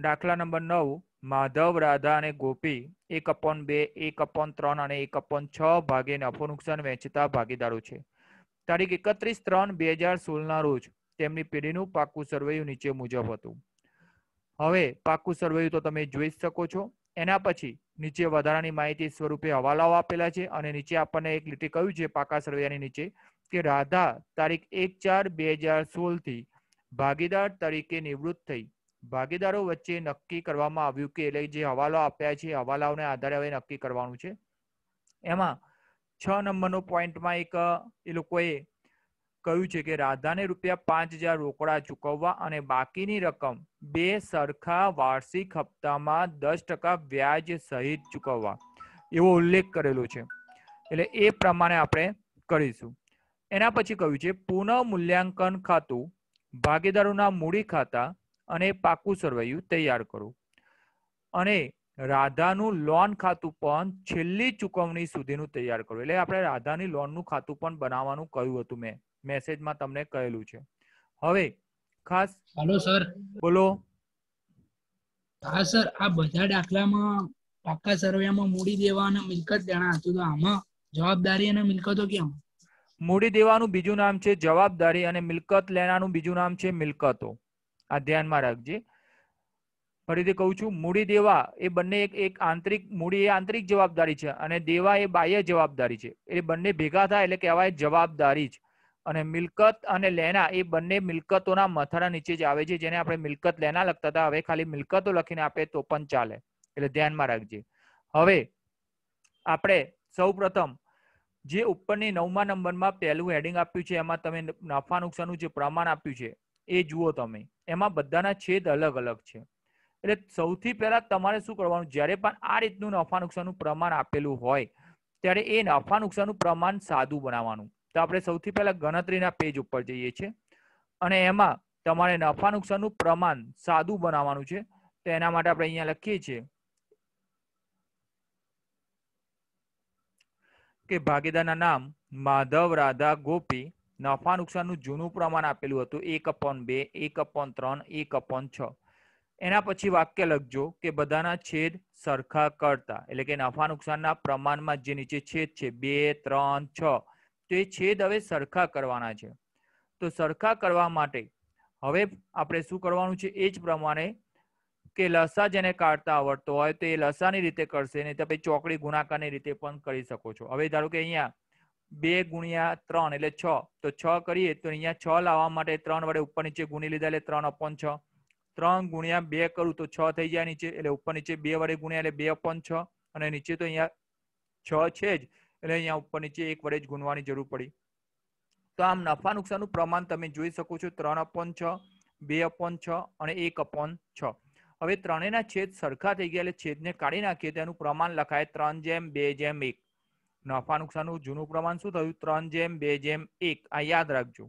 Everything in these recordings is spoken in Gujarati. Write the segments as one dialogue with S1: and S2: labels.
S1: દાખલા નંબર નવ માધવ રાધા અને ગોપી એક અપોન બે એક અપોન ત્રણ અને એક અપોન છ ભાગે નફો નુકસાન વહેંચતા ભાગીદારો છે તારીખ એકત્રીસ ત્રણ બે હજાર સોળના રોજ તેમની પેઢીનું પાકું સરવૈયું નીચે મુજબ હતું હવે પાકું સરવૈયું તો તમે જોઈ શકો છો એના પછી નીચે વધારાની માહિતી સ્વરૂપે હવાલાઓ આપેલા છે અને નીચે આપણને એક લીટી કહ્યું છે પાકા સરવૈયાની નીચે કે રાધા તારીખ એક ચાર બે હજાર સોળથી ભાગીદાર તરીકે નિવૃત્ત થઈ ભાગીદારો વચ્ચે નક્કી કરવામાં આવ્યું કે એટલે જે હવાલો આપ્યા છે હવાલાઓને આધારે હવે નક્કી કરવાનું છે એમાં છ નંબરનો પોઈન્ટમાં એક એ લોકોએ કહ્યું છે કે રાધાને રૂપિયા પાંચ હજાર રોકડા ચૂકવવા અને બાકીની રકમ બે સરખા વાર્ષિક હપ્તામાં દસ ટકા વ્યાજ સહિત ચૂકવવા એવો ઉલ્લેખ કરેલો છે એટલે એ પ્રમાણે આપણે કરીશું એના પછી કહ્યું છે પુનઃ મૂલ્યાંકન ખાતું ભાગીદારોના મૂડી ખાતા અને પાકું સરવૈયું તૈયાર કરો અને રાધાનું લોન ખાતું પણ છેલ્લી ચૂકવણી સુધીનું તૈયાર કરો એટલે આપણે રાધાની લોનનું ખાતું પણ બનાવવાનું કહ્યું હતું મેં મેસેજમાં તમને કહેલું છે હવે ખાસ હાલો સર બોલો હા સર આ બધા દાખલામાં પાક્કા સરવૈયામાં મૂડી દેવા મિલકત દેણા હતું તો આમાં જવાબદારી અને મિલકતો કેમ મૂડી દેવાનું બીજું નામ છે જવાબદારી અને મિલકત લેણાનું બીજું નામ છે મિલકતો આ ધ્યાનમાં રાખજે ફરીથી કહું છું મૂડી દેવા એ બંને એક આંતરિક મૂડી એ આંતરિક જવાબદારી છે અને દેવા એ બાહ્ય જવાબદારી છે એ બંને ભેગા થાય એટલે કહેવાય જવાબદારી જ અને મિલકત અને લેના એ બંને મિલકતોના મથાળા નીચે જ આવે છે જેને આપણે મિલકત લેના લખતા હતા હવે ખાલી મિલકતો લખીને આપે તો પણ ચાલે એટલે ધ્યાનમાં રાખજે હવે આપણે સૌપ્રથમ જે ઉપરની નવમા નંબરમાં પહેલું હેડિંગ આપ્યું છે એમાં તમે નફા નુકસાનનું જે પ્રમાણ આપ્યું છે એ જુઓ તમે એમાં બધાના છેદ અલગ અલગ છે એટલે સૌથી પહેલાં તમારે શું કરવાનું જ્યારે પણ આ રીતનું નફા નુકસાનનું પ્રમાણ આપેલું હોય ત્યારે એ નફા નુકસાનનું પ્રમાણ સાદું બનાવવાનું તો આપણે સૌથી પહેલાં ગણતરીના પેજ ઉપર જઈએ છીએ અને એમાં તમારે નફા નુકસાનનું પ્રમાણ સાદું બનાવવાનું છે તો એના માટે આપણે અહીંયા લખીએ છીએ કે ભાગીદારના નામ માધવ રાધા ગોપી નફા નુકસાનનું જૂનું પ્રમાણ આપેલું હતું એક અપોન બે એક અપોન ત્રણ એક અપોન છ એના પછી વાક્ય લખજો કે બધાના છેદ સરખા કરતા એટલે કે નફા નુકસાનના પ્રમાણમાં જે નીચે છેદ છે બે ત્રણ છ તો એ છેદ હવે સરખા કરવાના છે તો સરખા કરવા માટે હવે આપણે શું કરવાનું છે એ જ પ્રમાણે કે લસા જેને કાઢતા આવડતો હોય તો એ લસાની રીતે કરશે નહીં તમે ચોકડી ગુણાકારની રીતે પણ કરી શકો છો હવે ધારો કે અહીંયા બે ગુણ્યા ત્રણ એટલે છ તો છ કરીએ તો અહીંયા છ લાવવા માટે ત્રણ વડે ઉપર નીચે ગુણી લીધા એટલે ત્રણ અપોન છ ત્રણ ગુણ્યા બે કરું તો છ થઈ જાય નીચે એટલે ઉપર નીચે બે વડે ગુણ્યા એટલે બે અપોન છ અને નીચે તો અહીંયા છ છે જ એટલે અહીંયા ઉપર નીચે એક વડે જ ગુણવાની જરૂર પડી તો આમ નફા નુકસાનનું પ્રમાણ તમે જોઈ શકો છો ત્રણ અપોન છ બે અપોન છ અને એક અપોન છ હવે ત્રણેયના છેદ સરખા થઈ ગયા એટલે છેદને કાઢી નાખીએ તો એનું પ્રમાણ લખાય ત્રણ જેમ બે જેમ એક નફા નુકસાનનું જૂનું પ્રમાણ શું થયું ત્રણ જેમ બે જેમ એક આ યાદ રાખજો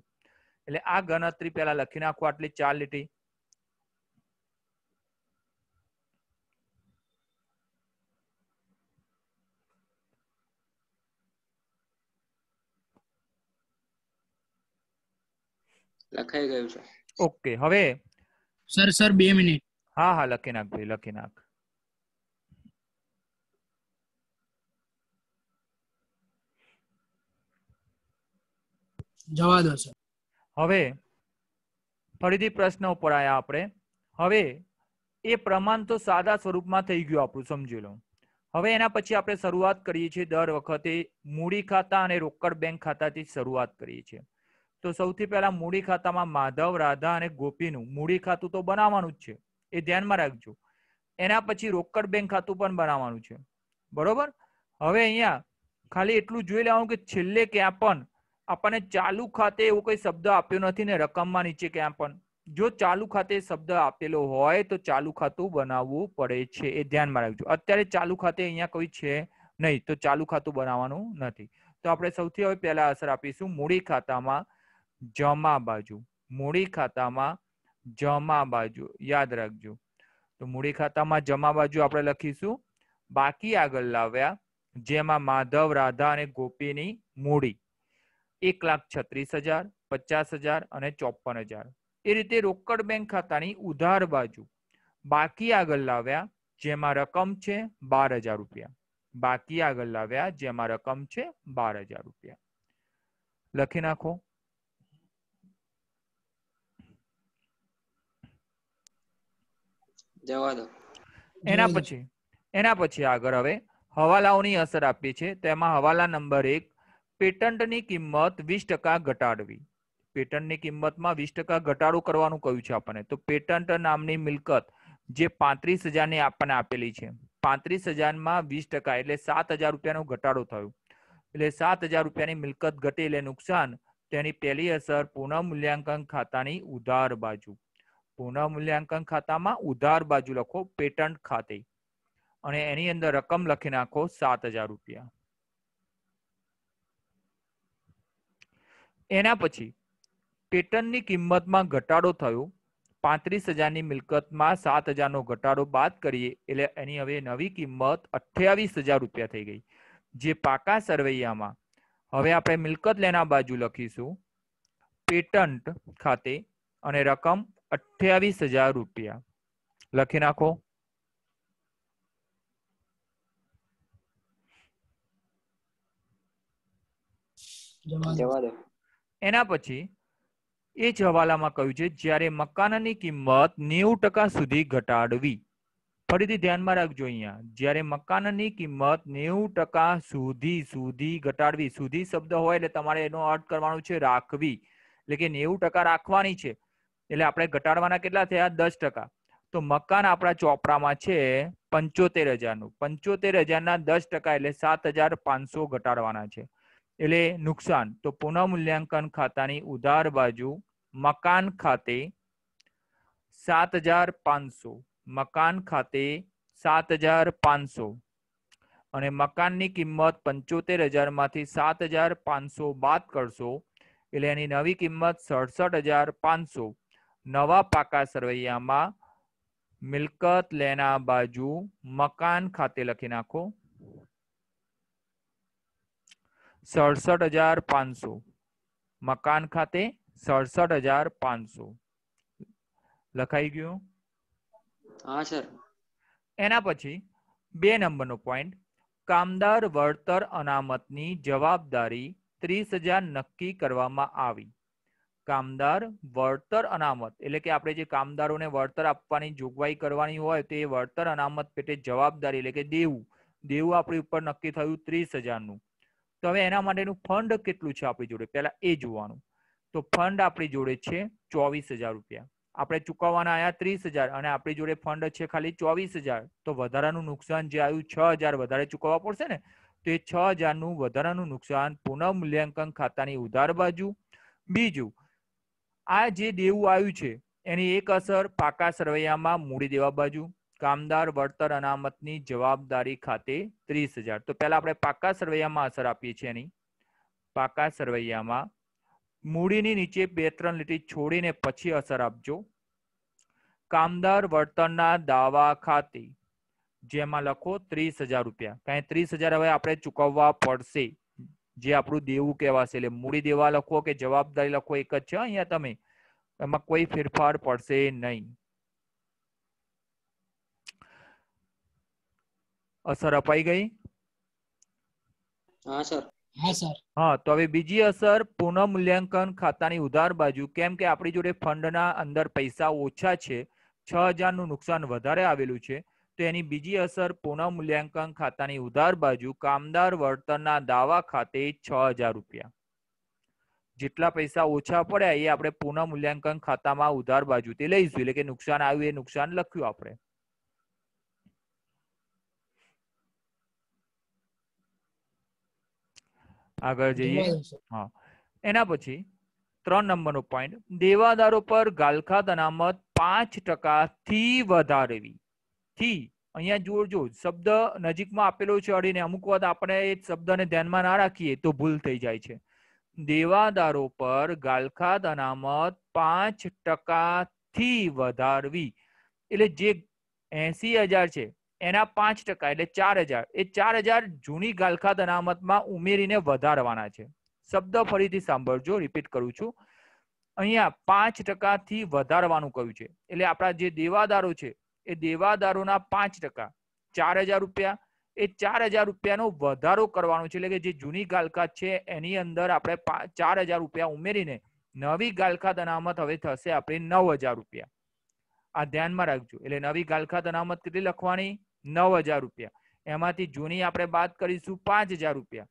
S1: એટલે આ ગણતરી પહેલા લખી નાખો આટલી ચાર લીટી લખાઈ ગયું છે ઓકે હવે સર સર બે મિનિટ હા હા લખી નાખ ભાઈ લખી નાખ જવા દો સર હવે ફરીથી પ્રશ્ન ઉપર આયા આપણે હવે એ પ્રમાણ તો સાદા સ્વરૂપમાં થઈ ગયું આપણું સમજી લો હવે એના પછી આપણે શરૂઆત કરીએ છીએ દર વખતે મૂડી ખાતા અને રોકડ બેંક ખાતાથી શરૂઆત કરીએ છીએ તો સૌથી પહેલા મૂડી ખાતામાં માધવ રાધા અને ગોપીનું મૂડી ખાતું તો બનાવવાનું જ છે એ ધ્યાનમાં રાખજો એના પછી રોકડ બેંક ખાતું પણ બનાવવાનું છે બરોબર હવે અહીંયા ખાલી એટલું જોઈ લેવાનું કે છેલ્લે ક્યાં પણ આપણને ચાલુ ખાતે એવો કોઈ શબ્દ આપ્યો નથી ને રકમમાં નીચે ક્યાં પણ જો ચાલુ ખાતે શબ્દ આપેલો હોય તો ચાલુ ખાતું બનાવવું પડે છે એ ધ્યાનમાં રાખજો અત્યારે ચાલુ ખાતે અહીંયા કોઈ છે નહીં તો ચાલુ ખાતું બનાવવાનું નથી તો આપણે સૌથી હવે પહેલા અસર આપીશું મૂડી ખાતામાં જમા બાજુ મૂડી ખાતામાં જમા બાજુ યાદ રાખજો તો મૂડી ખાતામાં જમા બાજુ આપણે લખીશું બાકી આગળ લાવ્યા જેમાં માધવ રાધા અને ગોપીની મૂડી એક લાખ છત્રીસ હજાર પચાસ હજાર અને ચોપન હજાર એ રીતે રોકડ બેંક ખાતાની ઉધાર બાજુ બાકી આગળ લાવ્યા જેમાં રકમ છે બાર હજાર રૂપિયા બાકી આગળ લાવ્યા જેમાં રકમ છે બાર હજાર રૂપિયા લખી નાખો જવા દો એના પછી એના પછી આગળ હવે હવાલાઓની અસર આપી છે તેમાં હવાલા નંબર એક પેટન્ટની કિંમત વીસ ટકા ઘટાડવી પેટન્ટની કિંમતમાં વીસ ટકા ઘટાડો કરવાનું કહ્યું છે આપણને તો પેટન્ટ નામની મિલકત જે પાંત્રીસ હજારની આપણને આપેલી છે પાંત્રીસ હજારમાં વીસ ટકા એટલે સાત હજાર રૂપિયાનો ઘટાડો થયો એટલે સાત હજાર રૂપિયાની મિલકત ઘટે એટલે નુકસાન તેની પહેલી અસર પુનઃ મૂલ્યાંકન ખાતાની ઉધાર બાજુ પુનઃ મૂલ્યાંકન ખાતામાં ઉધાર બાજુ લખો પેટન્ટ ખાતે અને એની અંદર રકમ લખી નાખો સાત હજાર રૂપિયા એના પછી પેટનની કિંમતમાં ઘટાડો થયો પાંત્રીસ હજારની મિલકતમાં સાત હજારનો ઘટાડો બાદ કરીએ એટલે એની હવે નવી કિંમત અઠ્યાવીસ હજાર રૂપિયા થઈ ગઈ જે પાકા સરવૈયામાં હવે આપણે મિલકત લેના બાજુ લખીશું પેટન્ટ ખાતે અને રકમ અઠ્યાવીસ હજાર રૂપિયા લખી નાખો જવા દો એના પછી એ જ હવાલામાં કહ્યું છે જ્યારે મકાનની કિંમત નેવું ટકા સુધી ઘટાડવી ફરીથી ધ્યાનમાં રાખજો અહીંયા જ્યારે મકાનની કિંમત નેવું ટકા સુધી સુધી ઘટાડવી સુધી શબ્દ હોય એટલે તમારે એનો અર્થ કરવાનો છે રાખવી એટલે કે નેવું ટકા રાખવાની છે એટલે આપણે ઘટાડવાના કેટલા થયા દસ ટકા તો મકાન આપણા ચોપડામાં છે પંચોતેર હજારનું પંચોતેર હજારના દસ ટકા એટલે સાત હજાર પાંચસો ઘટાડવાના છે એટલે નુકસાન તો પુનઃમૂલ્યાંકન ખાતાની ઉધાર બાજુ મકાન ખાતે સાત હજાર પાંચસો મકાન ખાતે સાત હજાર પાંચસો અને મકાનની કિંમત પંચોતેર હજારમાંથી સાત હજાર પાંચસો બાદ કરશો એટલે એની નવી કિંમત સડસઠ હજાર પાંચસો નવા પાકા સરવૈયામાં મિલકત લેના બાજુ મકાન ખાતે લખી નાખો સડસઠ હજાર પાંચસો મકાન ખાતે સડસઠ હજાર પાંચસો લખાઈ ગયું હા સર એના પછી બે નંબરનો પોઈન્ટ કામદાર વળતર અનામતની જવાબદારી ત્રીસ હજાર નક્કી કરવામાં આવી કામદાર વળતર અનામત એટલે કે આપણે જે કામદારોને વળતર આપવાની જોગવાઈ કરવાની હોય તે વળતર અનામત પેટે જવાબદારી એટલે કે દેવું દેવું આપણી ઉપર નક્કી થયું ત્રીસ હજારનું તો હવે એના માટેનું ફંડ કેટલું છે આપણી જોડે પહેલા એ જોવાનું તો ફંડ આપણી જોડે છે ચોવીસ હજાર રૂપિયા આપણે ચૂકવવાના આયા ત્રીસ હજાર અને આપણી જોડે ફંડ છે ખાલી ચોવીસ હજાર તો વધારાનું નુકસાન જે આવ્યું છ હજાર વધારે ચૂકવવા પડશે ને તો એ છ હજારનું વધારાનું નુકસાન મૂલ્યાંકન ખાતાની ઉધાર બાજુ બીજું આ જે દેવું આવ્યું છે એની એક અસર પાકા સરવૈયામાં મૂડી દેવા બાજુ કામદાર વળતર અનામતની જવાબદારી ખાતે ત્રીસ હજાર તો પહેલા આપણે પાકા સરવૈયામાં અસર આપીએ છીએ એની પાકા સરવૈયામાં મૂડીની નીચે બે ત્રણ લીટી છોડીને પછી અસર આપજો કામદાર વળતરના દાવા ખાતે જેમાં લખો ત્રીસ હજાર રૂપિયા કાંઈ ત્રીસ હજાર હવે આપણે ચૂકવવા પડશે જે આપણું દેવું કહેવાશે એટલે મૂડી દેવા લખો કે જવાબદારી લખો એક જ છે અહીંયા તમે એમાં કોઈ ફેરફાર પડશે નહીં અસર અપાઈ ગઈ હા સર હા સર હા તો હવે બીજી અસર પુનઃ મૂલ્યાંકન ખાતાની ઉધાર બાજુ કેમ કે આપણી જોડે ફંડના અંદર પૈસા ઓછા છે છ નું નુકસાન વધારે આવેલું છે તો એની બીજી અસર પુનઃ મૂલ્યાંકન ખાતાની ઉધાર બાજુ કામદાર વળતરના દાવા ખાતે છ હજાર રૂપિયા જેટલા પૈસા ઓછા પડ્યા એ આપણે પુનઃ મૂલ્યાંકન ખાતામાં ઉધાર બાજુથી લઈશું એટલે કે નુકસાન આવ્યું એ નુકસાન લખ્યું આપણે આગળ જઈએ હા એના પછી ત્રણ નંબરનો પોઈન્ટ દેવાદારો પર ગાલખાત અનામત પાંચ ટકાથી વધારવી થી અહીંયા જોજો શબ્દ નજીકમાં આપેલો છે અડીને અમુક વાત આપણે એ શબ્દને ધ્યાનમાં ના રાખીએ તો ભૂલ થઈ જાય છે દેવાદારો પર ગાલખાત અનામત પાંચ ટકાથી વધારવી એટલે જે એસી હજાર છે એના પાંચ ટકા એટલે ચાર હજાર એ ચાર હજાર જૂની ગાલખાત અનામતમાં ઉમેરીને વધારવાના છે શબ્દ ફરીથી સાંભળજો રિપીટ કરું છું અહીંયા પાંચ ટકાથી વધારવાનું કહ્યું છે એટલે આપણા જે દેવાદારો છે એ દેવાદારોના પાંચ ટકા ચાર હજાર રૂપિયા એ ચાર હજાર રૂપિયાનો વધારો કરવાનો છે એટલે કે જે જૂની ગાલખાત છે એની અંદર આપણે ચાર હજાર રૂપિયા ઉમેરીને નવી ગાલખાત અનામત હવે થશે આપણે નવ હજાર રૂપિયા આ ધ્યાનમાં રાખજો એટલે નવી ગાલખાત અનામત કેટલી લખવાની નવ હજાર રૂપિયા એમાંથી જૂની આપણે બાદ કરીશું પાંચ હજાર રૂપિયા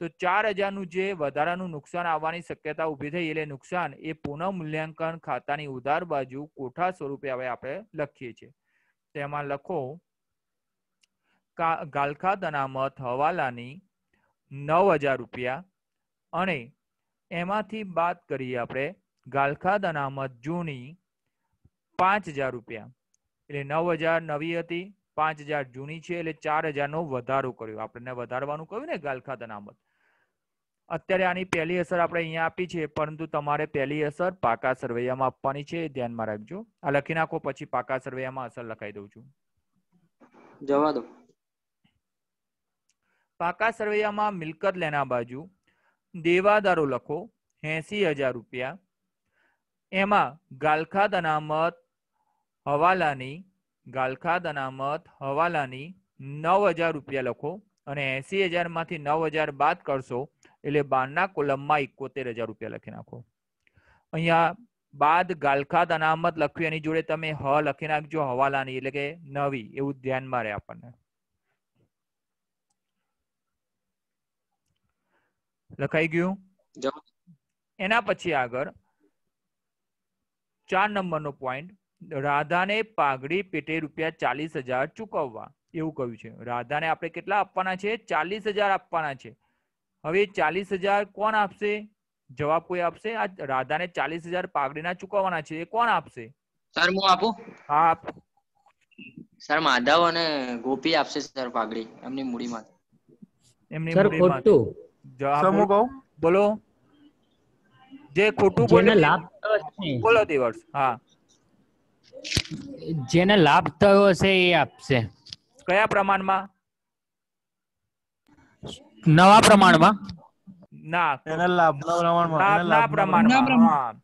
S1: તો ચાર હજારનું જે વધારાનું નુકસાન આવવાની શક્યતા ઊભી થઈ એટલે નુકસાન એ પુનઃ મૂલ્યાંકન ખાતાની ઉધાર બાજુ કોઠા સ્વરૂપે હવે આપણે લખીએ છીએ તેમાં લખો ગાલખા દનામત હવાલાની નવ હજાર રૂપિયા અને એમાંથી બાદ કરીએ આપણે ગાલખા દનામત જૂની પાંચ હજાર રૂપિયા એટલે નવ હજાર નવી હતી પાંચ હજાર જૂની છે એટલે ચાર હજારનો વધારો કર્યો આપણને વધારવાનું કહ્યું ને ગાલખાત અનામત અત્યારે આની પહેલી અસર આપણે અહીંયા આપી છે પરંતુ તમારે પહેલી અસર પાકા સરવૈયામાં આપવાની છે ધ્યાનમાં રાખજો આ લખી નાખો પછી પાકા સરવૈયામાં અસર લખાઈ દઉં છું જવા દો પાકા સરવૈયામાં મિલકત લેના બાજુ દેવાદારો લખો એસી હજાર રૂપિયા એમાં ગાલખાત અનામત હવાલાની ગાલખાદ અનામત હવાલાની નવ હજાર રૂપિયા લખો અને એસી હજારમાંથી નવ હજાર બાદ કરશો એટલે બારના કોલમમાં એકોતેર હજાર રૂપિયા લખી નાખો અહીંયા બાદ ગાલખાદ અનામત લખ્યું એની જોડે તમે હ લખી નાખજો હવાલાની એટલે કે નવી એવું ધ્યાનમાં રહે આપણને લખાઈ ગયું એના પછી આગળ ચાર નંબરનો પોઈન્ટ રાધાને પાઘડી પેટે રૂપિયા ચાલીસ હજાર ચૂકવવા એવું કહ્યું છે રાધાને આપણે કેટલા આપવાના છે ચાલીસ હજાર આપવાના છે હવે ચાલીસ હજાર કોણ આપશે જવાબ કોઈ આપશે આ રાધાને ચાલીસ હજાર પાઘડીના ચૂકવવાના છે એ કોણ આપશે સર હું આપું હા સર માધવ અને ગોપી આપશે સર પાઘડી એમની મૂડીમાં એમની સર ખોટું જવાબ હું કહું બોલો જે ખોટું બોલે લાભ બોલો દિવસ હા જેને લાભ થયો છે એ આપશે કયા પ્રમાણમાં નવા પ્રમાણમાં ના એના લાભના પ્રમાણમાં લાભના પ્રમાણમાં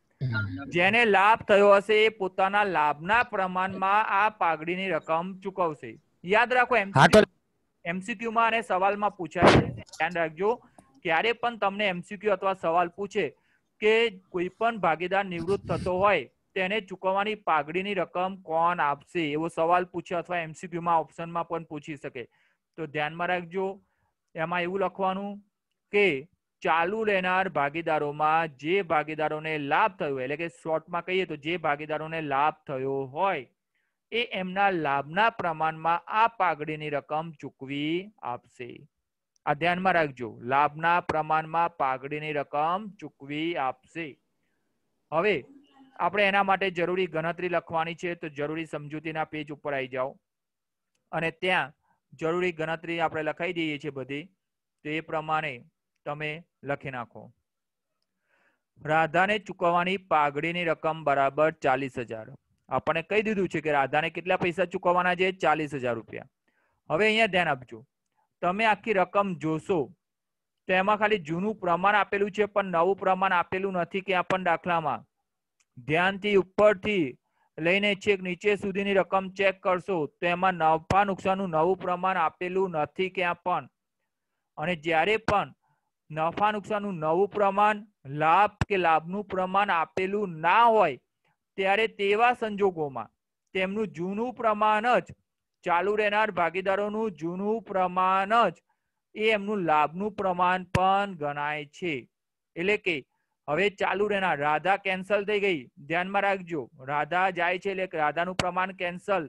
S1: જેને લાભ થયો હશે એ પોતાના લાભના પ્રમાણમાં આ પાઘડીની રકમ ચૂકવશે યાદ રાખો એમસીક્યુ માં અને સવાલમાં પૂછાય છે ધ્યાન રાખજો ક્યારે પણ તમને એમસીક્યુ અથવા સવાલ પૂછે કે કોઈ પણ ભાગીદાર નિવૃત્ત થતો હોય તેને ચૂકવવાની પાઘડીની રકમ કોણ આપશે એવો સવાલ પૂછે અથવા એમસીક્યુમાં ઓપ્શનમાં પણ પૂછી શકે તો ધ્યાનમાં રાખજો એમાં એવું લખવાનું કે ચાલુ રહેનાર ભાગીદારોમાં જે ભાગીદારોને લાભ થયો એટલે કે શોર્ટમાં કહીએ તો જે ભાગીદારોને લાભ થયો હોય એ એમના લાભના પ્રમાણમાં આ પાઘડીની રકમ ચૂકવી આપશે આ ધ્યાનમાં રાખજો લાભના પ્રમાણમાં પાઘડીની રકમ ચૂકવી આપશે હવે આપણે એના માટે જરૂરી ગણતરી લખવાની છે તો જરૂરી સમજૂતીના પેજ ઉપર આવી જાઓ અને ત્યાં જરૂરી ગણતરી આપણે લખાઈ દઈએ છીએ બધી તો એ પ્રમાણે તમે લખી નાખો રાધાને ચૂકવવાની પાઘડીની રકમ બરાબર ચાલીસ હજાર આપણને કહી દીધું છે કે રાધાને કેટલા પૈસા ચૂકવવાના છે ચાલીસ હજાર રૂપિયા હવે અહીંયા ધ્યાન આપજો તમે આખી રકમ જોશો તો એમાં ખાલી જૂનું પ્રમાણ આપેલું છે પણ નવું પ્રમાણ આપેલું નથી કે આપણ દાખલામાં ધ્યાનથી ઉપરથી લઈને છેક નીચે સુધીની રકમ ચેક કરશો તો એમાં નફા નુકસાનનું નવું પ્રમાણ આપેલું નથી ક્યાં પણ અને જ્યારે પણ નફા નુકસાનનું નવું પ્રમાણ લાભ કે લાભનું પ્રમાણ આપેલું ના હોય ત્યારે તેવા સંજોગોમાં તેમનું જૂનું પ્રમાણ જ ચાલુ રહેનાર ભાગીદારોનું જૂનું પ્રમાણ જ એ એમનું લાભનું પ્રમાણ પણ ગણાય છે એટલે કે હવે ચાલુ રહેનાર રાધા કેન્સલ થઈ ગઈ ધ્યાનમાં રાખજો રાધા જાય છે એટલે રાધાનું પ્રમાણ કેન્સલ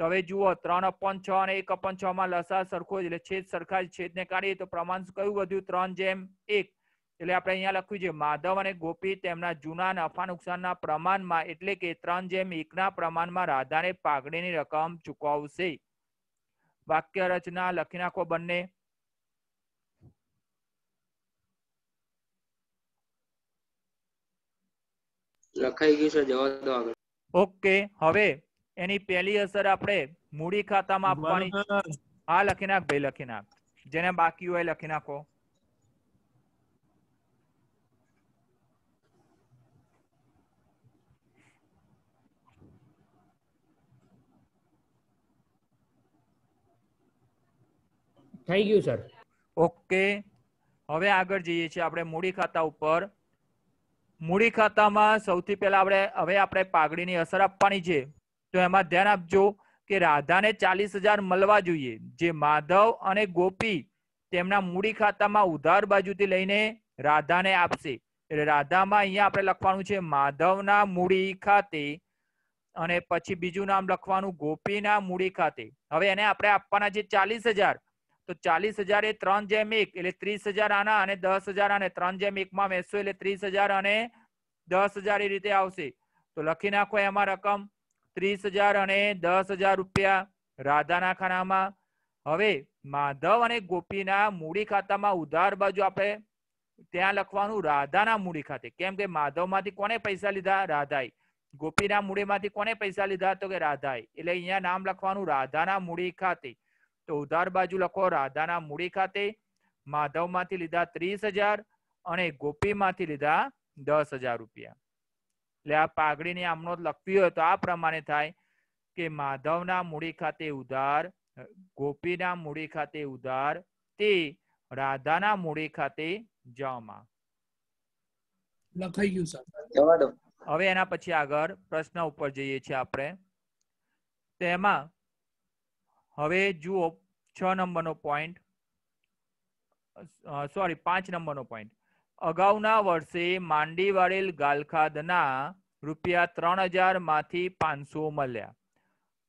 S1: તો હવે જુઓ ત્રણ અપન છ અને એક અપન છ માં લસા સરખો એટલે છેદ સરખા છેદને કાઢીએ તો પ્રમાણ કયું વધ્યું ત્રણ જેમ એક એટલે આપણે અહીંયા લખ્યું છે માધવ અને ગોપી તેમના જૂના નફા નુકસાનના પ્રમાણમાં એટલે કે ત્રણ જેમ એકના પ્રમાણમાં રાધાને પાઘડીની રકમ ચૂકવશે વાક્ય રચના લખી નાખો બંને લખાઈ ગયું સર જવા દો આગળ ઓકે હવે એની પહેલી અસર આપણે મૂડી ખાતામાં આપવાની આ લખી નાખ ભાઈ લખી નાખ જેને બાકી હોય લખી નાખો થઈ ગયું સર ઓકે હવે આગળ જઈએ છીએ આપણે મૂડી ખાતા ઉપર મૂડી ખાતામાં સૌથી પહેલા આપણે હવે આપણે પાઘડીની અસર આપવાની છે તો એમાં ધ્યાન આપજો કે રાધાને ચાલીસ હજાર મળવા જોઈએ જે માધવ અને ગોપી તેમના મૂડી ખાતામાં ઉધાર બાજુથી લઈને રાધાને આપશે એટલે રાધામાં અહીંયા આપણે લખવાનું છે માધવના મૂડી ખાતે અને પછી બીજું નામ લખવાનું ગોપીના મૂડી ખાતે હવે એને આપણે આપવાના છે ચાલીસ હજાર તો ચાલીસ હજાર એ ત્રણ જેમ એક એટલે ત્રીસ હજાર આના અને દસ હજાર આને ત્રણ જેમ એકમાં વહેંચશો એટલે ત્રીસ હજાર અને દસ હજાર એ રીતે આવશે તો લખી નાખો એમાં રકમ ત્રીસ હજાર અને દસ હજાર રૂપિયા રાધાના ખાનામાં હવે માધવ અને ગોપીના મૂડી ખાતામાં ઉધાર બાજુ આપણે ત્યાં લખવાનું રાધાના મૂડી ખાતે કેમ કે માધવ માંથી કોને પૈસા લીધા રાધાઈ ગોપીના મૂડીમાંથી કોને પૈસા લીધા તો કે રાધાઈ એટલે અહીંયા નામ લખવાનું રાધાના મૂડી ખાતે તો ઉધાર બાજુ લખો રાધાના મૂડી ખાતે માધવમાંથી લીધા ત્રીસ હજાર અને ગોપીમાંથી લીધા દસ રૂપિયા એટલે આ પાઘડીને આમનો લખવી હોય તો આ પ્રમાણે થાય કે માધવના મૂડી ખાતે ઉધાર ગોપીના મૂડી ખાતે ઉધાર તે રાધાના મૂડી ખાતે જમા લખાઈ ગયું સર હવે એના પછી આગળ પ્રશ્ન ઉપર જઈએ છીએ આપણે તેમાં હવે જુઓ છ નંબરનો પોઈન્ટ સોરી પાંચ નંબરનો પોઈન્ટ અગાઉના વર્ષે માંડી વાળેલ ગાલખાદના રૂપિયા ત્રણ હજારમાંથી પાંચસો મળ્યા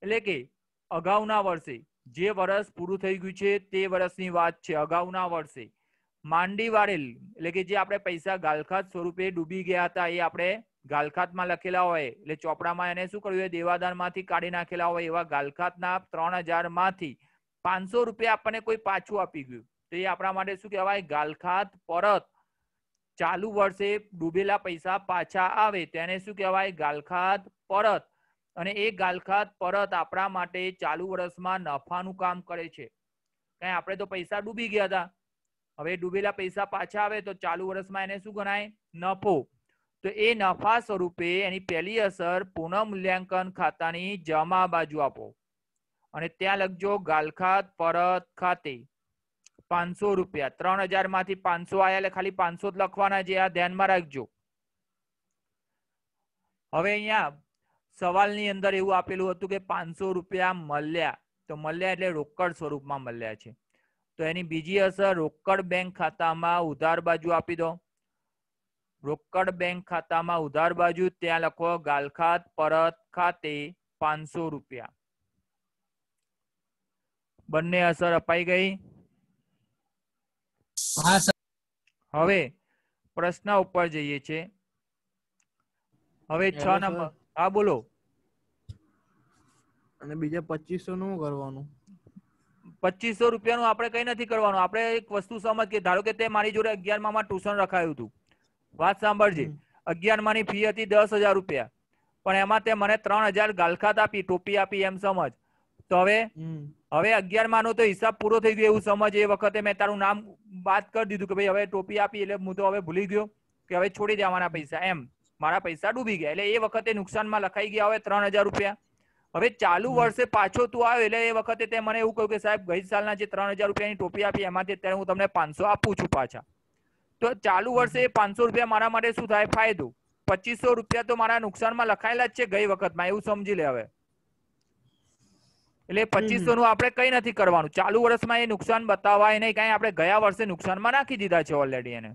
S1: એટલે કે અગાઉના વર્ષે જે વર્ષ પૂરું થઈ ગયું છે તે વર્ષની વાત છે અગાઉના વર્ષે માંડી વાળેલ એટલે કે જે આપણે પૈસા ગાલખાદ સ્વરૂપે ડૂબી ગયા હતા એ આપણે ગાલખાતમાં લખેલા હોય એટલે ચોપડામાં એને શું કર્યું હોય દેવાદાનમાંથી કાઢી નાખેલા હોય એવા ગાલખાતના ત્રણ હજારમાંથી પાંચસો રૂપિયા આપણને કોઈ પાછું આપી ગયું તો એ આપણા માટે શું કહેવાય ગાલખાત પરત ચાલુ વર્ષે ડૂબેલા પૈસા પાછા આવે તેને શું કહેવાય ગાલખાત પરત અને એ ગાલખાત પરત આપણા માટે ચાલુ વર્ષમાં નફાનું કામ કરે છે કઈ આપણે તો પૈસા ડૂબી ગયા હતા હવે ડૂબેલા પૈસા પાછા આવે તો ચાલુ વર્ષમાં એને શું ગણાય નફો તો એ નફા સ્વરૂપે એની પહેલી અસર પુનઃ મૂલ્યાંકન ખાતાની જમા બાજુ આપો અને ત્યાં લખજો ગાલખાત પરત ખાતે પાંચસો રૂપિયા ત્રણ હજાર માંથી પાંચસો આવ્યા એટલે ખાલી પાંચસો જ લખવાના છે આ ધ્યાનમાં રાખજો હવે અહીંયા સવાલની અંદર એવું આપેલું હતું કે પાંચસો રૂપિયા મળ્યા તો મળ્યા એટલે રોકડ સ્વરૂપમાં મળ્યા છે તો એની બીજી અસર રોકડ બેંક ખાતામાં ઉધાર બાજુ આપી દો રોકડ બેંક ખાતામાં ઉધાર બાજુ ત્યાં લખો ગાલખાત પરત ખાતે પાંચસો રૂપિયા બંને અસર અપાઈ ગઈ હવે પ્રશ્ન ઉપર જઈએ છે હવે છ નંબર હા બોલો અને બીજા પચીસો નું કરવાનું પચીસો રૂપિયાનું આપણે કઈ નથી કરવાનું આપણે એક વસ્તુ સમજ કે ધારો કે તે મારી જોડે અગિયાર માં ટ્યુશન રખાયું હતું વાત સાંભળજે અગિયાર ની ફી હતી દસ હજાર રૂપિયા પણ એમાં તે મને ત્રણ હજાર ગાલખાત આપી ટોપી આપી એમ સમજ તો હવે હવે અગિયાર માનો તો હિસાબ પૂરો થઈ ગયો એવું સમજ એ વખતે મેં તારું નામ વાત કરી દીધું કે ભાઈ હવે ટોપી આપી એટલે હું તો હવે ભૂલી ગયો કે હવે છોડી દેવાના પૈસા એમ મારા પૈસા ડૂબી ગયા એટલે એ વખતે નુકસાનમાં લખાઈ ગયા હવે ત્રણ હજાર રૂપિયા હવે ચાલુ વર્ષે પાછો તું આવ્યો એટલે એ વખતે તે મને એવું કહ્યું કે સાહેબ ગઈ સાલના જે ત્રણ હજાર રૂપિયાની ટોપી આપી એમાંથી અત્યારે હું તમને પાંચસો આપું છું પાછા તો ચાલુ વર્ષે પાંચસો રૂપિયા મારા માટે શું થાય ફાયદો પચીસો રૂપિયા તો મારા નુકસાનમાં લખાયેલા જ છે ગઈ વખતમાં એવું સમજી લે હવે એટલે પચીસો નું આપણે કઈ નથી કરવાનું ચાલુ વર્ષમાં એ નુકસાન બતાવાય નહીં કઈ આપણે ગયા વર્ષે નુકસાનમાં નાખી દીધા છે ઓલરેડી એને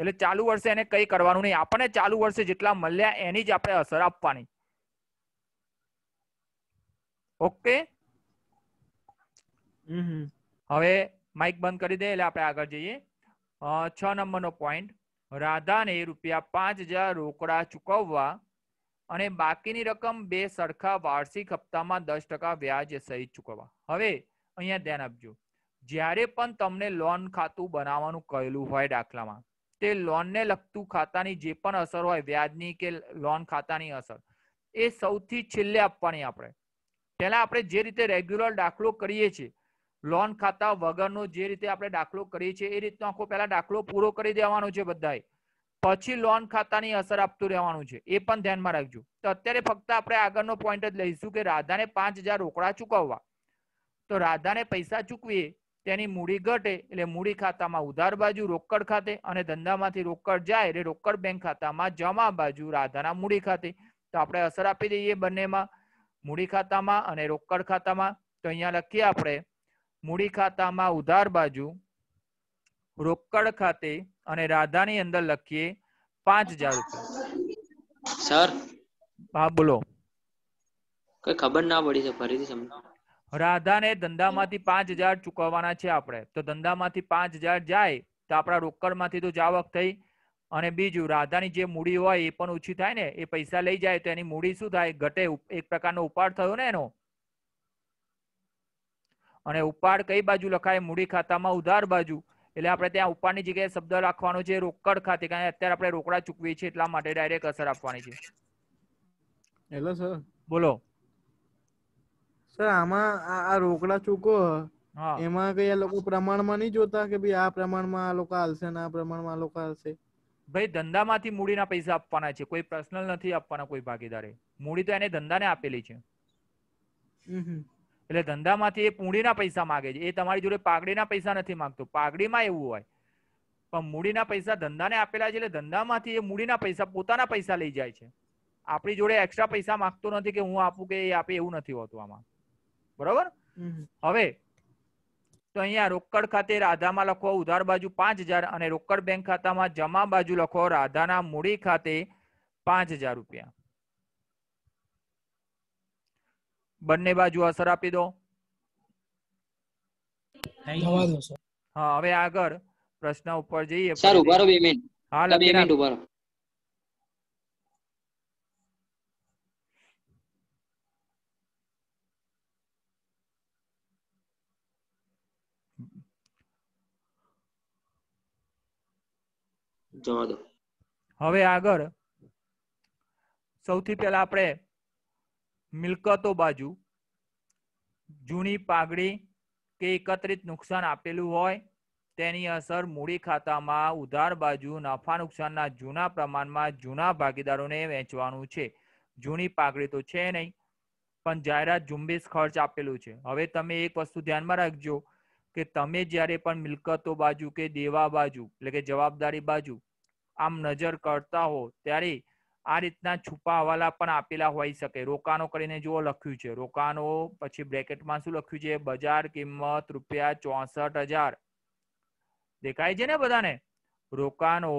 S1: એટલે ચાલુ વર્ષે એને કઈ કરવાનું નહીં આપણને ચાલુ વર્ષે જેટલા મળ્યા એની જ આપણે અસર આપવાની ઓકે હવે માઇક બંધ કરી દે એટલે આપણે આગળ જઈએ છ નંબરનો પોઈન્ટ રાધાને રૂપિયા પાંચ હજાર રોકડા ચૂકવવા અને બાકીની રકમ બે સરખા વાર્ષિક હપ્તામાં દસ ટકા વ્યાજ સહિત ચૂકવવા હવે અહીંયા ધ્યાન આપજો જ્યારે પણ તમને લોન ખાતું બનાવવાનું કહેલું હોય દાખલામાં તે લોનને લગતું ખાતાની જે પણ અસર હોય વ્યાજની કે લોન ખાતાની અસર એ સૌથી છેલ્લે આપવાની આપણે પહેલાં આપણે જે રીતે રેગ્યુલર દાખલો કરીએ છીએ લોન ખાતા વગરનો જે રીતે આપણે દાખલો કરીએ છીએ એ રીતનો આખો પહેલા દાખલો પૂરો કરી દેવાનો છે બધાએ પછી લોન ખાતાની અસર આપતું રહેવાનું છે એ પણ ધ્યાનમાં રાખજો તો અત્યારે ફક્ત આપણે આગળનો પોઈન્ટ જ લઈશું કે રાધાને પાંચ હજાર રોકડા ચૂકવવા તો રાધાને પૈસા ચૂકવીએ તેની મૂડી ઘટે એટલે મૂડી ખાતામાં ઉધાર બાજુ રોકડ ખાતે અને ધંધામાંથી રોકડ જાય એટલે રોકડ બેંક ખાતામાં જમા બાજુ રાધાના મૂડી ખાતે તો આપણે અસર આપી દઈએ બંનેમાં મૂડી ખાતામાં અને રોકડ ખાતામાં તો અહીંયા લખીએ આપણે મૂડી ખાતામાં ઉધાર બાજુ રોકડ ખાતે અને રાધાની અંદર લખીએ પાંચ હજાર રૂપિયા સર હા બોલો કઈ ખબર ના પડી છે ફરીથી સમજાવો રાધાને ધંધામાંથી પાંચ હજાર ચૂકવવાના છે આપણે તો ધંધામાંથી પાંચ હજાર જાય તો આપણા રોકડમાંથી તો જાવક થઈ અને બીજું રાધાની જે મૂડી હોય એ પણ ઓછી થાય ને એ પૈસા લઈ જાય તો એની મૂડી શું થાય ઘટે એક પ્રકારનો ઉપાડ થયો ને એનો અને ઉપાડ કઈ બાજુ લખાય મૂડી ખાતામાં ઉધાર બાજુ એટલે આપણે ત્યાં ઉપાડની જગ્યાએ શબ્દ રાખવાનો છે રોકડ ખાતે કારણ અત્યારે આપણે રોકડા ચૂકવીએ છીએ એટલા માટે ડાયરેક્ટ અસર આપવાની છે હેલો સર બોલો સર આમાં આ રોકડા ચૂકો એમાં કઈ આ લોકો પ્રમાણમાં નહીં જોતા કે ભાઈ આ પ્રમાણમાં આ લોકો હાલશે ને આ પ્રમાણમાં આ લોકો હાલશે ભાઈ ધંધામાંથી મૂડીના પૈસા આપવાના છે કોઈ પર્સનલ નથી આપવાના કોઈ ભાગીદારે મૂડી તો એને ધંધાને આપેલી છે હમ હમ એટલે ધંધામાંથી એ પૂંડીના પૈસા માગે છે એ તમારી જોડે પાઘડીના પૈસા નથી માંગતો પાઘડીમાં એવું હોય પણ મૂડીના પૈસા ધંધાને આપેલા છે એટલે ધંધામાંથી એ મૂડીના પૈસા પોતાના પૈસા લઈ જાય છે આપણી જોડે એક્સ્ટ્રા પૈસા માંગતો નથી કે હું આપું કે એ આપે એવું નથી હોતું આમાં બરોબર હવે તો અહીંયા રોકડ ખાતે રાધામાં લખો ઉધાર બાજુ પાંચ હજાર અને રોકડ બેંક ખાતામાં જમા બાજુ લખો રાધાના મૂડી ખાતે પાંચ હજાર રૂપિયા બંને બાજુ અસર આપી દો હા હવે આગળ પ્રશ્ન ઉપર જઈએ જવા દો હવે આગળ સૌથી પહેલા આપણે મિલકતો બાજુ જૂની પાઘડી કે એકત્રિત નુકસાન આપેલું હોય તેની અસર મૂડી ખાતામાં ઉધાર બાજુ નફા નુકસાનના જૂના પ્રમાણમાં જૂના ભાગીદારોને વેચવાનું છે જૂની પાઘડી તો છે નહીં પણ જાહેરાત ઝુંબેશ ખર્ચ આપેલું છે હવે તમે એક વસ્તુ ધ્યાનમાં રાખજો કે તમે જ્યારે પણ મિલકતો બાજુ કે દેવા બાજુ એટલે કે જવાબદારી બાજુ આમ નજર કરતા હો ત્યારે આ રીતના છુપા હવાલા પણ આપેલા હોઈ શકે રોકાણો કરીને જુઓ લખ્યું છે રોકાણો પછી બ્રેકેટમાં શું લખ્યું છે બજાર કિંમત રૂપિયા ચોસઠ હજાર દેખાય છે ને બધાને રોકાણો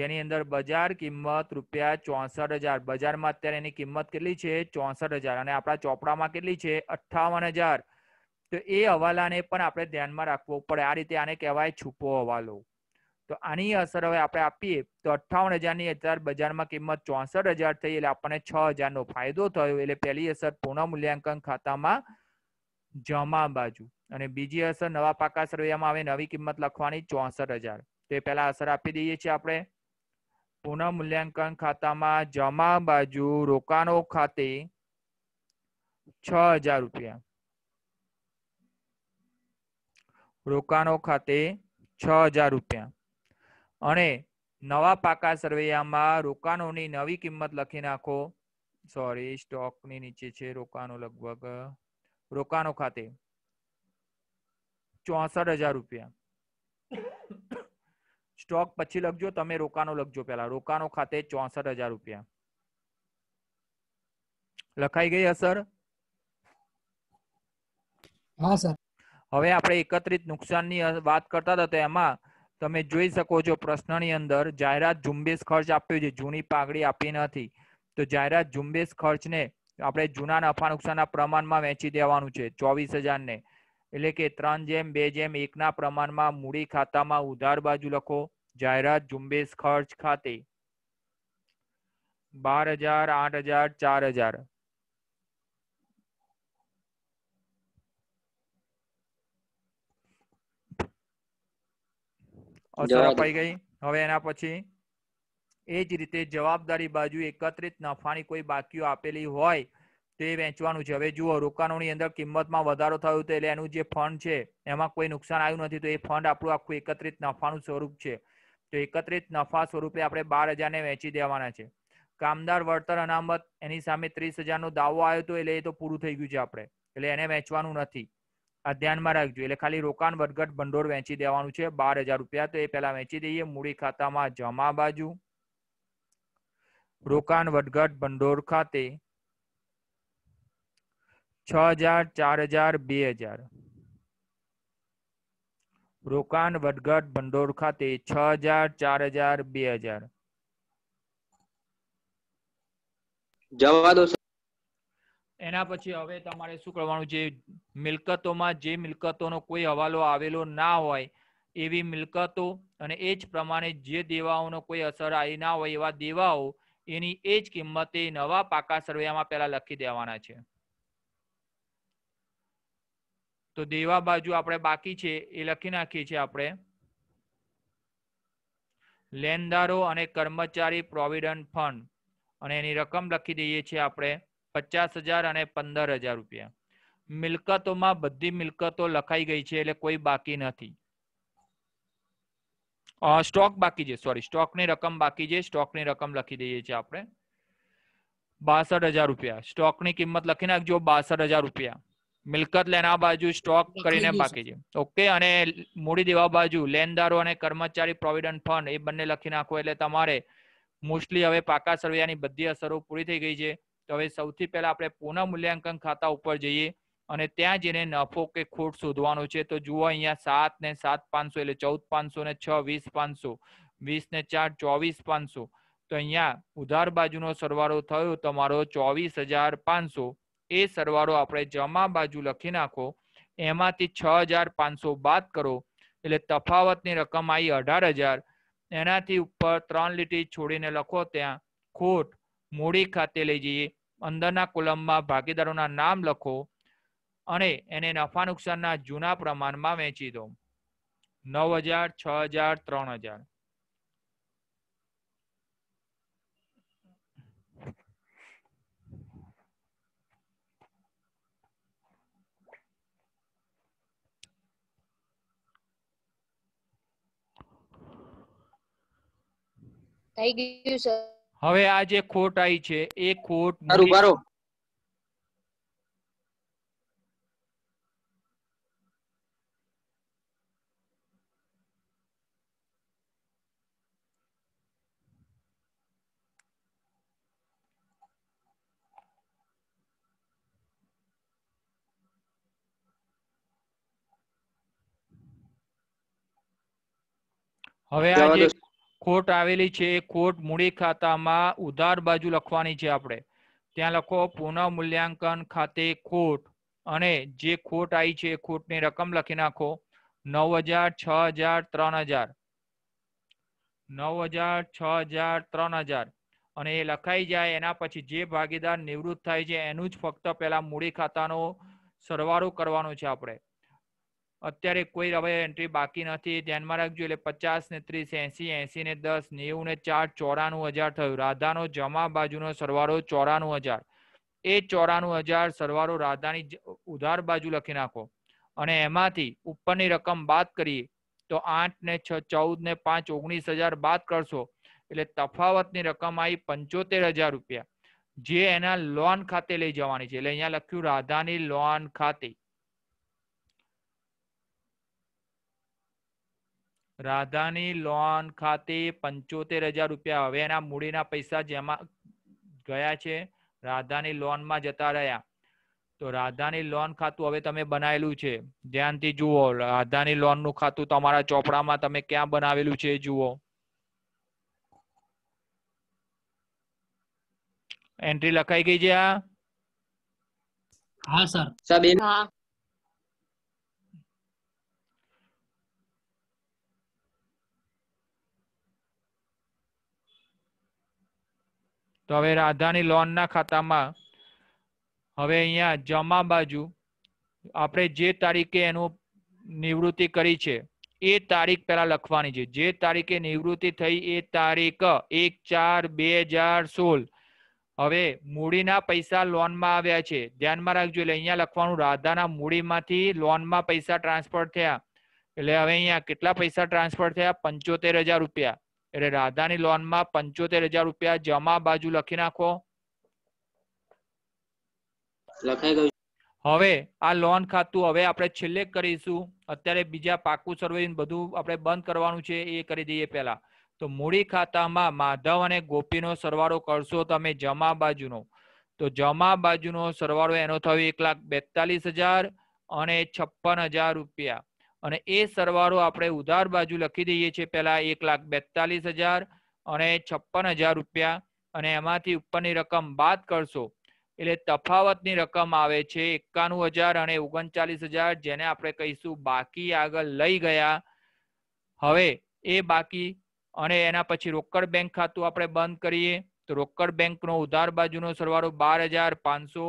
S1: જેની અંદર બજાર કિંમત રૂપિયા ચોસઠ હજાર બજારમાં અત્યારે એની કિંમત કેટલી છે ચોસઠ હજાર અને આપણા ચોપડામાં કેટલી છે અઠાવન હજાર તો એ હવાલાને પણ આપણે ધ્યાનમાં રાખવો પડે આ રીતે આને કહેવાય છુપો હવાલો તો આની અસર હવે આપણે આપીએ તો અઠ્ઠાવન હજારની અત્યારે બજારમાં કિંમત ચોસઠ હજાર થઈ એટલે આપણને છ હજારનો ફાયદો થયો એટલે પહેલી અસર પૂર્ણ મૂલ્યાંકન ખાતામાં જમા બાજુ અને બીજી અસર નવા પાકા સરવૈયામાં આવે નવી કિંમત લખવાની ચોસઠ હજાર તો એ પહેલા અસર આપી દઈએ છીએ આપણે પુનઃ મૂલ્યાંકન ખાતામાં જમા બાજુ રોકાણો ખાતે છ હજાર રૂપિયા રોકાણો ખાતે છ હજાર રૂપિયા અને નવા પાકા સરવૈયામાં રોકાણોની નવી કિંમત લખી નાખો સોરી સ્ટોકની નીચે છે રોકાણો લગભગ રોકાણો ખાતે ચોસઠ હજાર રૂપિયા સ્ટોક પછી લખજો તમે રોકાણો લખજો પેલા રોકાણો ખાતે ચોસઠ હજાર રૂપિયા લખાઈ ગઈ અસર હા સર હવે આપણે એકત્રિત નુકસાનની વાત કરતા હતા તો એમાં તમે જોઈ શકો છો પ્રશ્નની અંદર જાહેરાત ઝુંબેશ ખર્ચ આપ્યો છે જૂની પાઘડી આપી નથી તો જાહેરાત ઝુંબેશ ખર્ચને આપણે જૂના નફા નુકસાનના પ્રમાણમાં વેચી દેવાનું છે ચોવીસ હજારને એટલે કે ત્રણ જેમ બે જેમ એકના પ્રમાણમાં મૂડી ખાતામાં ઉધાર બાજુ લખો જાહેરાત ઝુંબેશ ખર્ચ ખાતે બાર હજાર આઠ હજાર ચાર હજાર
S2: અસર અપાઈ ગઈ
S1: હવે એના પછી એ જ રીતે જવાબદારી બાજુ એકત્રિત નફાની કોઈ બાકીઓ આપેલી હોય તે વેચવાનું છે હવે જુઓ રોકાણોની અંદર કિંમતમાં વધારો થયો તો એટલે એનું જે ફંડ છે એમાં કોઈ નુકસાન આવ્યું નથી તો એ ફંડ આપણું આખું એકત્રિત નફાનું સ્વરૂપ છે તો એકત્રિત નફા સ્વરૂપે આપણે બાર હજારને વેચી દેવાના છે કામદાર વળતર અનામત એની સામે ત્રીસ હજારનો દાવો આવ્યો હતો એટલે એ તો પૂરું થઈ ગયું છે આપણે એટલે એને વેચવાનું નથી આ ધ્યાનમાં રાખજો એટલે ખાલી રોકાણ વટગટ ભંડોળ વેચી દેવાનું છે બાર હજાર રૂપિયા તો એ પહેલા વેચી દઈએ મૂડી ખાતામાં જમા બાજુ રોકાણ વટગટ ભંડોળ ખાતે છ હજાર ચાર હજાર બે હજાર રોકાણ વટગટ ભંડોળ ખાતે છ હજાર ચાર હજાર બે હજાર જવા દો એના પછી હવે તમારે શું કરવાનું જે મિલકતોમાં જે મિલકતોનો કોઈ હવાલો આવેલો ના હોય એવી મિલકતો અને એ જ પ્રમાણે જે દેવાઓનો કોઈ અસર આવી ના હોય એવા દેવાઓ એની એ જ કિંમતે નવા પાકા સરવૈયામાં પહેલા લખી દેવાના છે તો દેવા બાજુ આપણે બાકી છે એ લખી નાખીએ છીએ આપણે લેનદારો અને કર્મચારી પ્રોવિડન્ટ ફંડ અને એની રકમ લખી દઈએ છીએ આપણે પચાસ હજાર અને પંદર હજાર રૂપિયા મિલકતોમાં બધી મિલકતો લખાઈ ગઈ છે એટલે કોઈ બાકી નથી સ્ટોક બાકી છે સોરી સ્ટોકની રકમ બાકી છે સ્ટોકની રકમ લખી દઈએ છીએ આપણે બાસઠ હજાર રૂપિયા સ્ટોકની કિંમત લખી નાખજો બાસઠ હજાર રૂપિયા મિલકત લેના બાજુ સ્ટોક કરીને બાકી છે ઓકે અને મૂડી દેવા બાજુ લેનદારો અને કર્મચારી પ્રોવિડન્ટ ફંડ એ બંને લખી નાખો એટલે તમારે મોસ્ટલી હવે પાકા સર્વેયાની બધી અસરો પૂરી થઈ ગઈ છે હવે સૌથી પહેલા આપણે પુનઃ મૂલ્યાંકન ખાતા ઉપર જઈએ અને ત્યાં જઈને નફો કે ખોટ શોધવાનો છે તો જુઓ અહીંયા સાત ને સાત પાંચસો એટલે ચૌદ પાંચસો ને છ વીસ પાંચસો વીસ ને ચાર ચોવીસ પાંચસો તો અહીંયા ઉધાર બાજુનો સરવાળો થયો તમારો ચોવીસ હજાર પાંચસો એ સરવાળો આપણે જમા બાજુ લખી નાખો એમાંથી છ હજાર પાંચસો બાદ કરો એટલે તફાવતની રકમ આવી અઢાર હજાર એનાથી ઉપર ત્રણ લીટી છોડીને લખો ત્યાં ખોટ મૂડી ખાતે લઈ જઈએ અંદરના કોલમમાં ભાગીદારોના નામ લખો અને એને નફા નુકસાનના જૂના પ્રમાણમાં વેચી દો નવ હજાર છ હજાર ત્રણ હજાર થઈ ગયું સર હવે આ જે ખોટ આવી છે એ ખોટ હવે આજે ખોટ આવેલી છે એ ખોટ મૂડી ખાતામાં ઉધાર બાજુ લખવાની છે આપણે ત્યાં લખો પુનઃ મૂલ્યાંકન ખાતે ખોટ અને જે ખોટ આવી છે એ ખોટની રકમ લખી નાખો નવ હજાર છ હજાર ત્રણ હજાર નવ હજાર છ હજાર ત્રણ હજાર અને એ લખાઈ જાય એના પછી જે ભાગીદાર નિવૃત્ત થાય છે એનું જ ફક્ત પહેલા મૂડી ખાતાનો સરવાળો કરવાનો છે આપણે અત્યારે કોઈ હવે એન્ટ્રી બાકી નથી ધ્યાનમાં રાખજો એટલે પચાસ ને ત્રીસ એસી એસી ને દસ નેવું ને ચાર ચોરાણું હજાર થયું રાધાનો જમા બાજુનો સરવાળો ચોરાણું હજાર એ ચોરાણું હજાર સરવાળો રાધાની ઉધાર બાજુ લખી નાખો અને એમાંથી ઉપરની રકમ બાદ કરીએ તો આઠ ને છ ચૌદ ને પાંચ ઓગણીસ હજાર બાદ કરશો એટલે તફાવતની રકમ આવી પંચોતેર હજાર રૂપિયા જે એના લોન ખાતે લઈ જવાની છે એટલે અહીંયા લખ્યું રાધાની લોન ખાતે રાધાની લોન ખાતે પંચોતેર હજાર રૂપિયા હવે એના મૂડીના પૈસા જેમાં ગયા છે રાધાની લોનમાં જતા રહ્યા તો રાધાની લોન ખાતું હવે તમે બનાવેલું છે ધ્યાનથી જુઓ રાધાની લોનનું ખાતું તમારા ચોપડામાં તમે ક્યાં બનાવેલું છે જુઓ એન્ટ્રી લખાઈ ગઈ છે આ હા સર સાહેબ તો હવે રાધાની લોનના ખાતામાં હવે અહીંયા જમા બાજુ આપણે જે તારીખે એનું નિવૃત્તિ કરી છે એ તારીખ પહેલા લખવાની છે જે તારીખે નિવૃત્તિ થઈ એ તારીખ એક ચાર બે હજાર સોળ હવે મૂડીના પૈસા લોનમાં આવ્યા છે ધ્યાનમાં રાખજો એટલે અહીંયા લખવાનું રાધાના મૂડીમાંથી લોનમાં પૈસા ટ્રાન્સફર થયા એટલે હવે અહીંયા કેટલા પૈસા ટ્રાન્સફર થયા પંચોતેર હજાર રૂપિયા એટલે રાધાની લોનમાં પંચોતેર હજાર રૂપિયા જમા બાજુ લખી નાખો હવે આ લોન ખાતું હવે આપણે છેલ્લે કરીશું અત્યારે બીજા પાકું સર્વે બધું આપણે બંધ કરવાનું છે એ કરી દઈએ પહેલા તો મૂડી ખાતામાં માધવ અને ગોપીનો સરવાળો કરશો તમે જમા બાજુનો તો જમા બાજુનો સરવાળો એનો થયો એક લાખ બેતાલીસ હજાર અને છપ્પન હજાર રૂપિયા અને એ સરવાળો આપણે ઉધાર બાજુ લખી દઈએ છીએ પહેલા એક લાખ બેતાલીસ હજાર અને છપ્પન હજાર રૂપિયા અને એમાંથી ઉપરની રકમ બાદ કરશો એટલે તફાવતની રકમ આવે છે એકાણું હજાર અને ઓગણચાલીસ હજાર જેને આપણે કહીશું બાકી આગળ લઈ ગયા હવે એ બાકી અને એના પછી રોકડ બેંક ખાતું આપણે બંધ કરીએ તો રોકડ બેંકનો ઉધાર બાજુનો સરવાળો બાર હજાર પાંચસો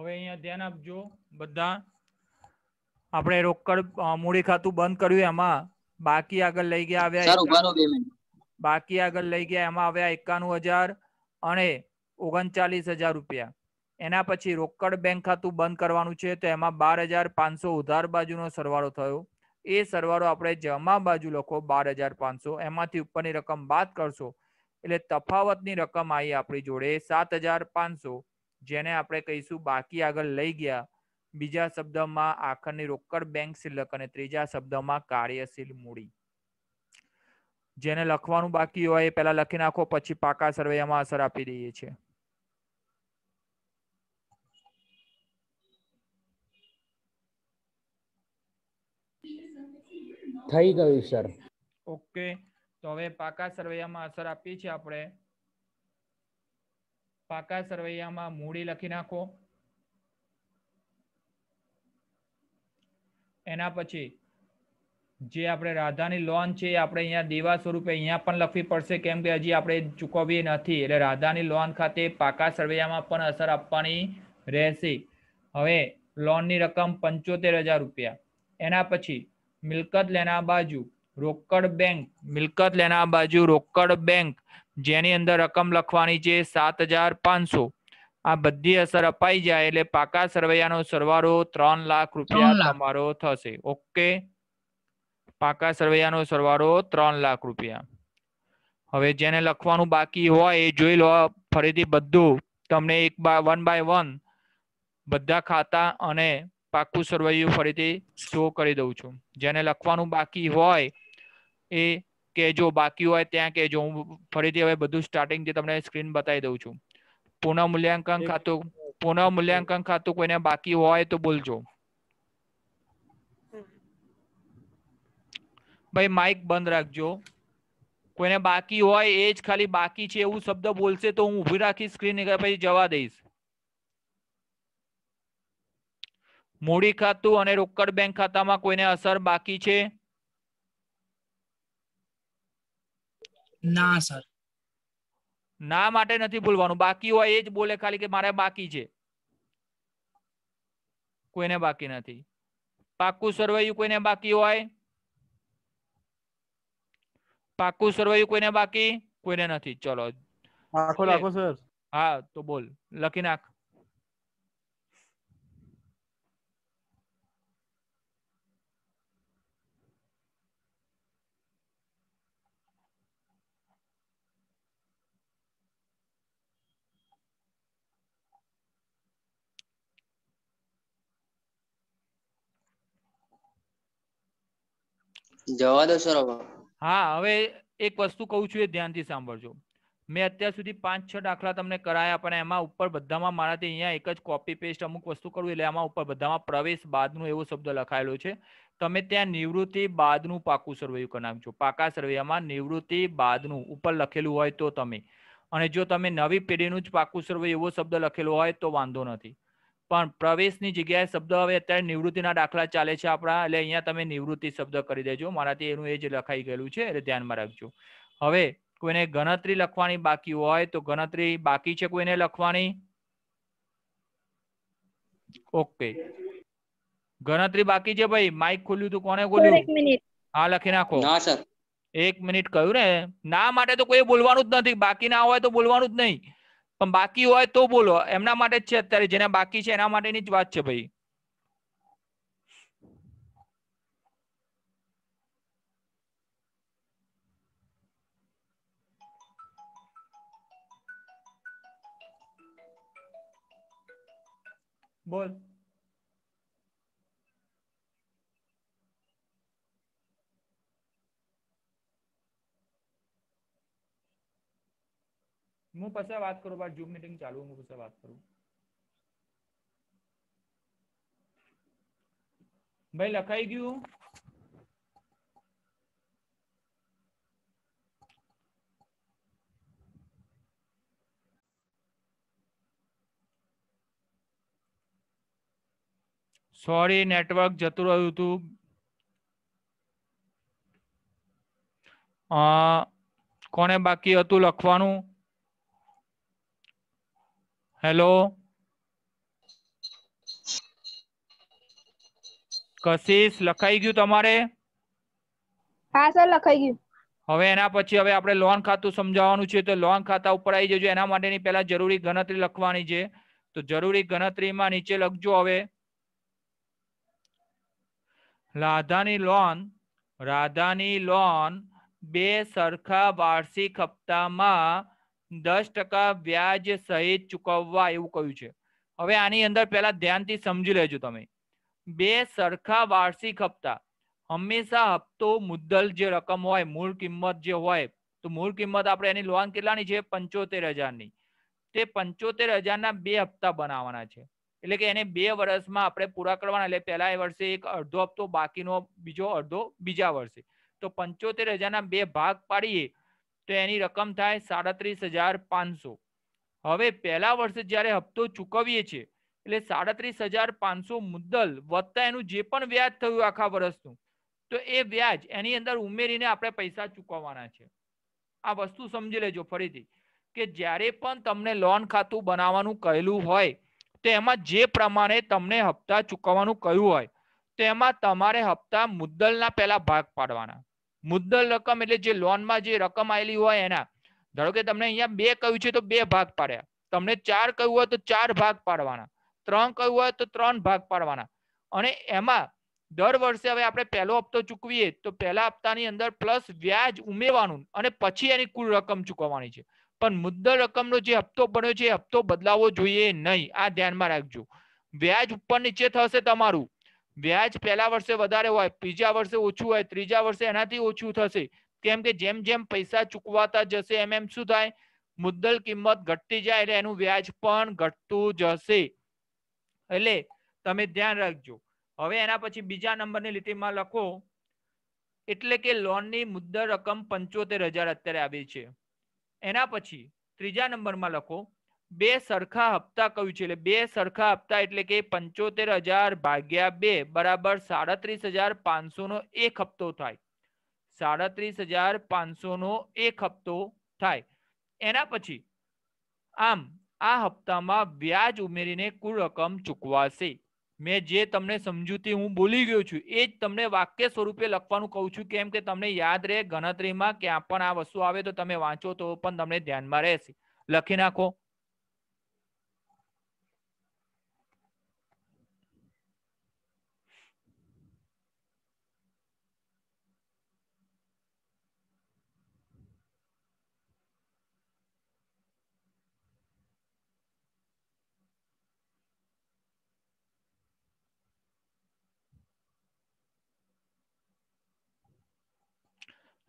S1: હવે અહીંયા ધ્યાન આપજો બધા આપણે રોકડ મૂડી ખાતું બંધ કર્યું એમાં બાકી આગળ લઈ ગયા આવ્યા બાકી આગળ લઈ ગયા એમાં આવ્યા એકાણું હજાર અને ઓગણચાલીસ હજાર રૂપિયા એના પછી રોકડ બેંક ખાતું બંધ કરવાનું છે તો એમાં બાર હજાર પાંચસો ઉધાર બાજુનો સરવાળો થયો એ સરવાળો આપણે જમા બાજુ લખો બાર હજાર પાંચસો એમાંથી ઉપરની રકમ બાદ કરશો એટલે તફાવતની રકમ આવી આપણી જોડે સાત હજાર પાંચસો જેને આપણે કહીશું બાકી આગળ લઈ ગયા બીજા શબ્દમાં આખરની રોકડ બેંક શિલ્લક અને ત્રીજા શબ્દમાં કાર્યશીલ મૂડી જેને લખવાનું બાકી હોય એ પહેલા લખી નાખો પછી પાકા સરવૈયામાં અસર આપી દઈએ છીએ થઈ ગયું સર ઓકે તો હવે પાકા સરવૈયામાં અસર આપી છે આપણે પાકા સરવૈયામાં મૂડી લખી નાખો એના પછી જે આપણે રાધાની લોન છે આપણે અહીંયા દેવા સ્વરૂપે અહીંયા પણ લખવી પડશે કેમ કે હજી આપણે ચૂકવવી નથી એટલે રાધાની લોન ખાતે પાકા સરવૈયામાં પણ અસર આપવાની રહેશે હવે લોનની રકમ પંચોતેર હજાર રૂપિયા એના પછી મિલકત લેના બાજુ રોકડ બેંક મિલકત લેના બાજુ રોકડ બેંક જેની અંદર રકમ લખવાની છે સાત હજાર પાંચસો આ બધી અસર અપાઈ જાય એટલે પાકા સરવૈયાનો સરવાળો ત્રણ લાખ રૂપિયા તમારો થશે ઓકે પાકા સરવૈયાનો સરવાળો ત્રણ લાખ રૂપિયા હવે જેને લખવાનું બાકી હોય એ જોઈ લો ફરીથી બધું તમને એક બાય વન બાય વન બધા ખાતા અને પાકું સરવૈયું ફરીથી શો કરી દઉં છું જેને લખવાનું બાકી હોય એ કહેજો બાકી હોય ત્યાં કહેજો હું ફરીથી હવે બધું સ્ટાર્ટિંગ સ્ટાર્ટિંગથી તમને સ્ક્રીન બતાવી દઉં છું પુનઃ મૂલ્યાંકન ખાતું પુનઃ મૂલ્યાંકન ખાતું કોઈને બાકી હોય તો બોલજો ભાઈ માઇક બંધ રાખજો કોઈને બાકી હોય એ જ ખાલી બાકી છે એવું શબ્દ બોલશે તો હું ઊભી રાખી સ્ક્રીન પછી જવા દઈશ મૂડી ખાતું અને રોકડ બેંક ખાતામાં કોઈને અસર બાકી છે ના સર ના માટે નથી ભૂલવાનું બાકી હોય એ જ બોલે ખાલી કે મારે બાકી છે કોઈને બાકી નથી પાક્કું સરવૈયું કોઈને બાકી હોય પાક્કું સરવૈયું કોઈને બાકી કોઈને નથી ચલો આખો લખો સર હા તો બોલ લખી નાખ જવા દો સર હા હવે એક વસ્તુ કહું છું એ ધ્યાનથી સાંભળજો મેં અત્યાર સુધી પાંચ છ દાખલા તમને કરાયા પણ એમાં ઉપર બધામાં મારાથી અહીંયા એક જ કોપી પેસ્ટ અમુક વસ્તુ કરવું એટલે એમાં ઉપર બધામાં પ્રવેશ બાદનું એવો શબ્દ લખાયેલો છે તમે ત્યાં નિવૃત્તિ બાદનું પાકું સરવૈયું કરી નાખજો પાકા સરવૈયામાં નિવૃત્તિ બાદનું ઉપર લખેલું હોય તો તમે અને જો તમે નવી પેઢીનું જ પાકું સર્વે એવો શબ્દ લખેલો હોય તો વાંધો નથી પણ પ્રવેશની જગ્યાએ શબ્દ હવે અત્યારે નિવૃત્તિના દાખલા ચાલે છે આપણા એટલે અહીંયા તમે નિવૃત્તિ શબ્દ કરી દેજો મારાથી એનું એ જ લખાઈ ગયેલું છે એટલે ધ્યાનમાં રાખજો હવે કોઈને ગણતરી લખવાની બાકી હોય તો ગણતરી બાકી છે કોઈને લખવાની ઓકે ગણતરી બાકી છે ભાઈ માઇક ખોલ્યું તું કોને ખોલ્યું હા લખી નાખો ના એક મિનિટ કહ્યું ને ના માટે તો કોઈ બોલવાનું જ નથી બાકી ના હોય તો બોલવાનું જ નહીં પણ બાકી હોય તો બોલો એમના માટે જ છે અત્યારે જેના બાકી છે એના માટેની જ વાત છે ભાઈ બોલ હું પછી વાત કરું બાર ઝૂમ મીટિંગ ચાલુ હું પછી વાત કરું ભાઈ લખાઈ ગયું સોરી નેટવર્ક જતું રહ્યું હતું કોને બાકી હતું લખવાનું હેલો કશિશ લખાઈ ગયું તમારે હા સર લખાઈ ગયું હવે એના પછી હવે આપણે લોન ખાતું સમજાવવાનું છે તો લોન ખાતા ઉપર આવી જજો એના માટેની પહેલા જરૂરી ગણતરી લખવાની છે તો જરૂરી ગણતરીમાં નીચે લખજો હવે રાધાની લોન રાધાની લોન બે સરખા વાર્ષિક હપ્તામાં દસ ટકા વ્યાજ સહિત ચૂકવવા એવું કહ્યું છે હવે આની અંદર પહેલા ધ્યાનથી સમજી લેજો તમે બે સરખા વાર્ષિક હપ્તા હંમેશા હપ્તો મુદ્દલ જે રકમ હોય મૂળ કિંમત જે હોય તો મૂળ કિંમત આપણે એની લોન કેટલાની છે પંચોતેર હજારની તે પંચોતેર હજારના બે હપ્તા બનાવવાના છે એટલે કે એને બે વર્ષમાં આપણે પૂરા કરવાના એટલે પહેલા એ વર્ષે એક અડધો હપ્તો બાકીનો બીજો અડધો બીજા વર્ષે તો પંચોતેર હજારના બે ભાગ પાડીએ તો એની રકમ થાય સાડત્રીસ હજાર પાંચસો હવે પહેલા વર્ષે જ્યારે હપ્તો ચૂકવીએ છીએ એટલે સાડત્રીસ હજાર પાંચસો મુદ્દલ વધતા એનું જે પણ વ્યાજ થયું આખા વર્ષનું તો એ વ્યાજ એની અંદર ઉમેરીને આપણે પૈસા ચૂકવવાના છે આ વસ્તુ સમજી લેજો ફરીથી કે જ્યારે પણ તમને લોન ખાતું બનાવવાનું કહેલું હોય તો એમાં જે પ્રમાણે તમને હપ્તા ચૂકવવાનું કહ્યું હોય તો એમાં તમારે હપ્તા મુદ્દલના પહેલા ભાગ પાડવાના મુદ્દલ રકમ એટલે જે લોનમાં જે રકમ આવેલી હોય એના ધારો કે તમને અહીંયા બે કહ્યું છે તો બે ભાગ પાડ્યા તમને ચાર કહ્યું હોય તો ચાર ભાગ પાડવાના ત્રણ કહ્યું હોય તો ત્રણ ભાગ પાડવાના અને એમાં દર વર્ષે હવે આપણે પહેલો હપ્તો ચૂકવીએ તો પહેલા હપ્તાની અંદર પ્લસ વ્યાજ ઉમેરવાનું અને પછી એની કુલ રકમ ચૂકવવાની છે પણ મુદ્દલ રકમનો જે હપ્તો બન્યો છે એ હપ્તો બદલાવો જોઈએ નહીં આ ધ્યાનમાં રાખજો વ્યાજ ઉપર નીચે થશે તમારું વ્યાજ પહેલા વર્ષે વધારે હોય બીજા વર્ષે ઓછું હોય ત્રીજા વર્ષે એનાથી ઓછું થશે કેમ કે જેમ જેમ પૈસા ચૂકવાતા જશે એમ એમ શું થાય મુદ્દલ કિંમત ઘટતી જાય એટલે એનું વ્યાજ પણ ઘટતું જશે એટલે તમે ધ્યાન રાખજો હવે એના પછી બીજા નંબરની લીટીમાં લખો એટલે કે લોનની મુદ્દલ રકમ પંચોતેર હજાર અત્યારે આવી છે એના પછી ત્રીજા નંબરમાં લખો બે સરખા હપ્તા કયું છે એટલે બે સરખા હપ્તા એટલે કે પંચોતેર હજાર ભાગ્યા બે બરાબર સાડત્રીસ હજાર પાંચસો નો એક હપ્તો થાય સાડત્રીસ હજાર પાંચસો નો એક હપ્તો થાય એના પછી આમ આ હપ્તામાં વ્યાજ ઉમેરીને કુલ રકમ ચૂકવાશે મેં જે તમને સમજૂતી હું બોલી ગયો છું એ જ તમને વાક્ય સ્વરૂપે લખવાનું કહું છું કેમ કે તમને યાદ રહે ગણતરીમાં ક્યાં પણ આ વસ્તુ આવે તો તમે વાંચો તો પણ તમને ધ્યાનમાં રહેશે લખી નાખો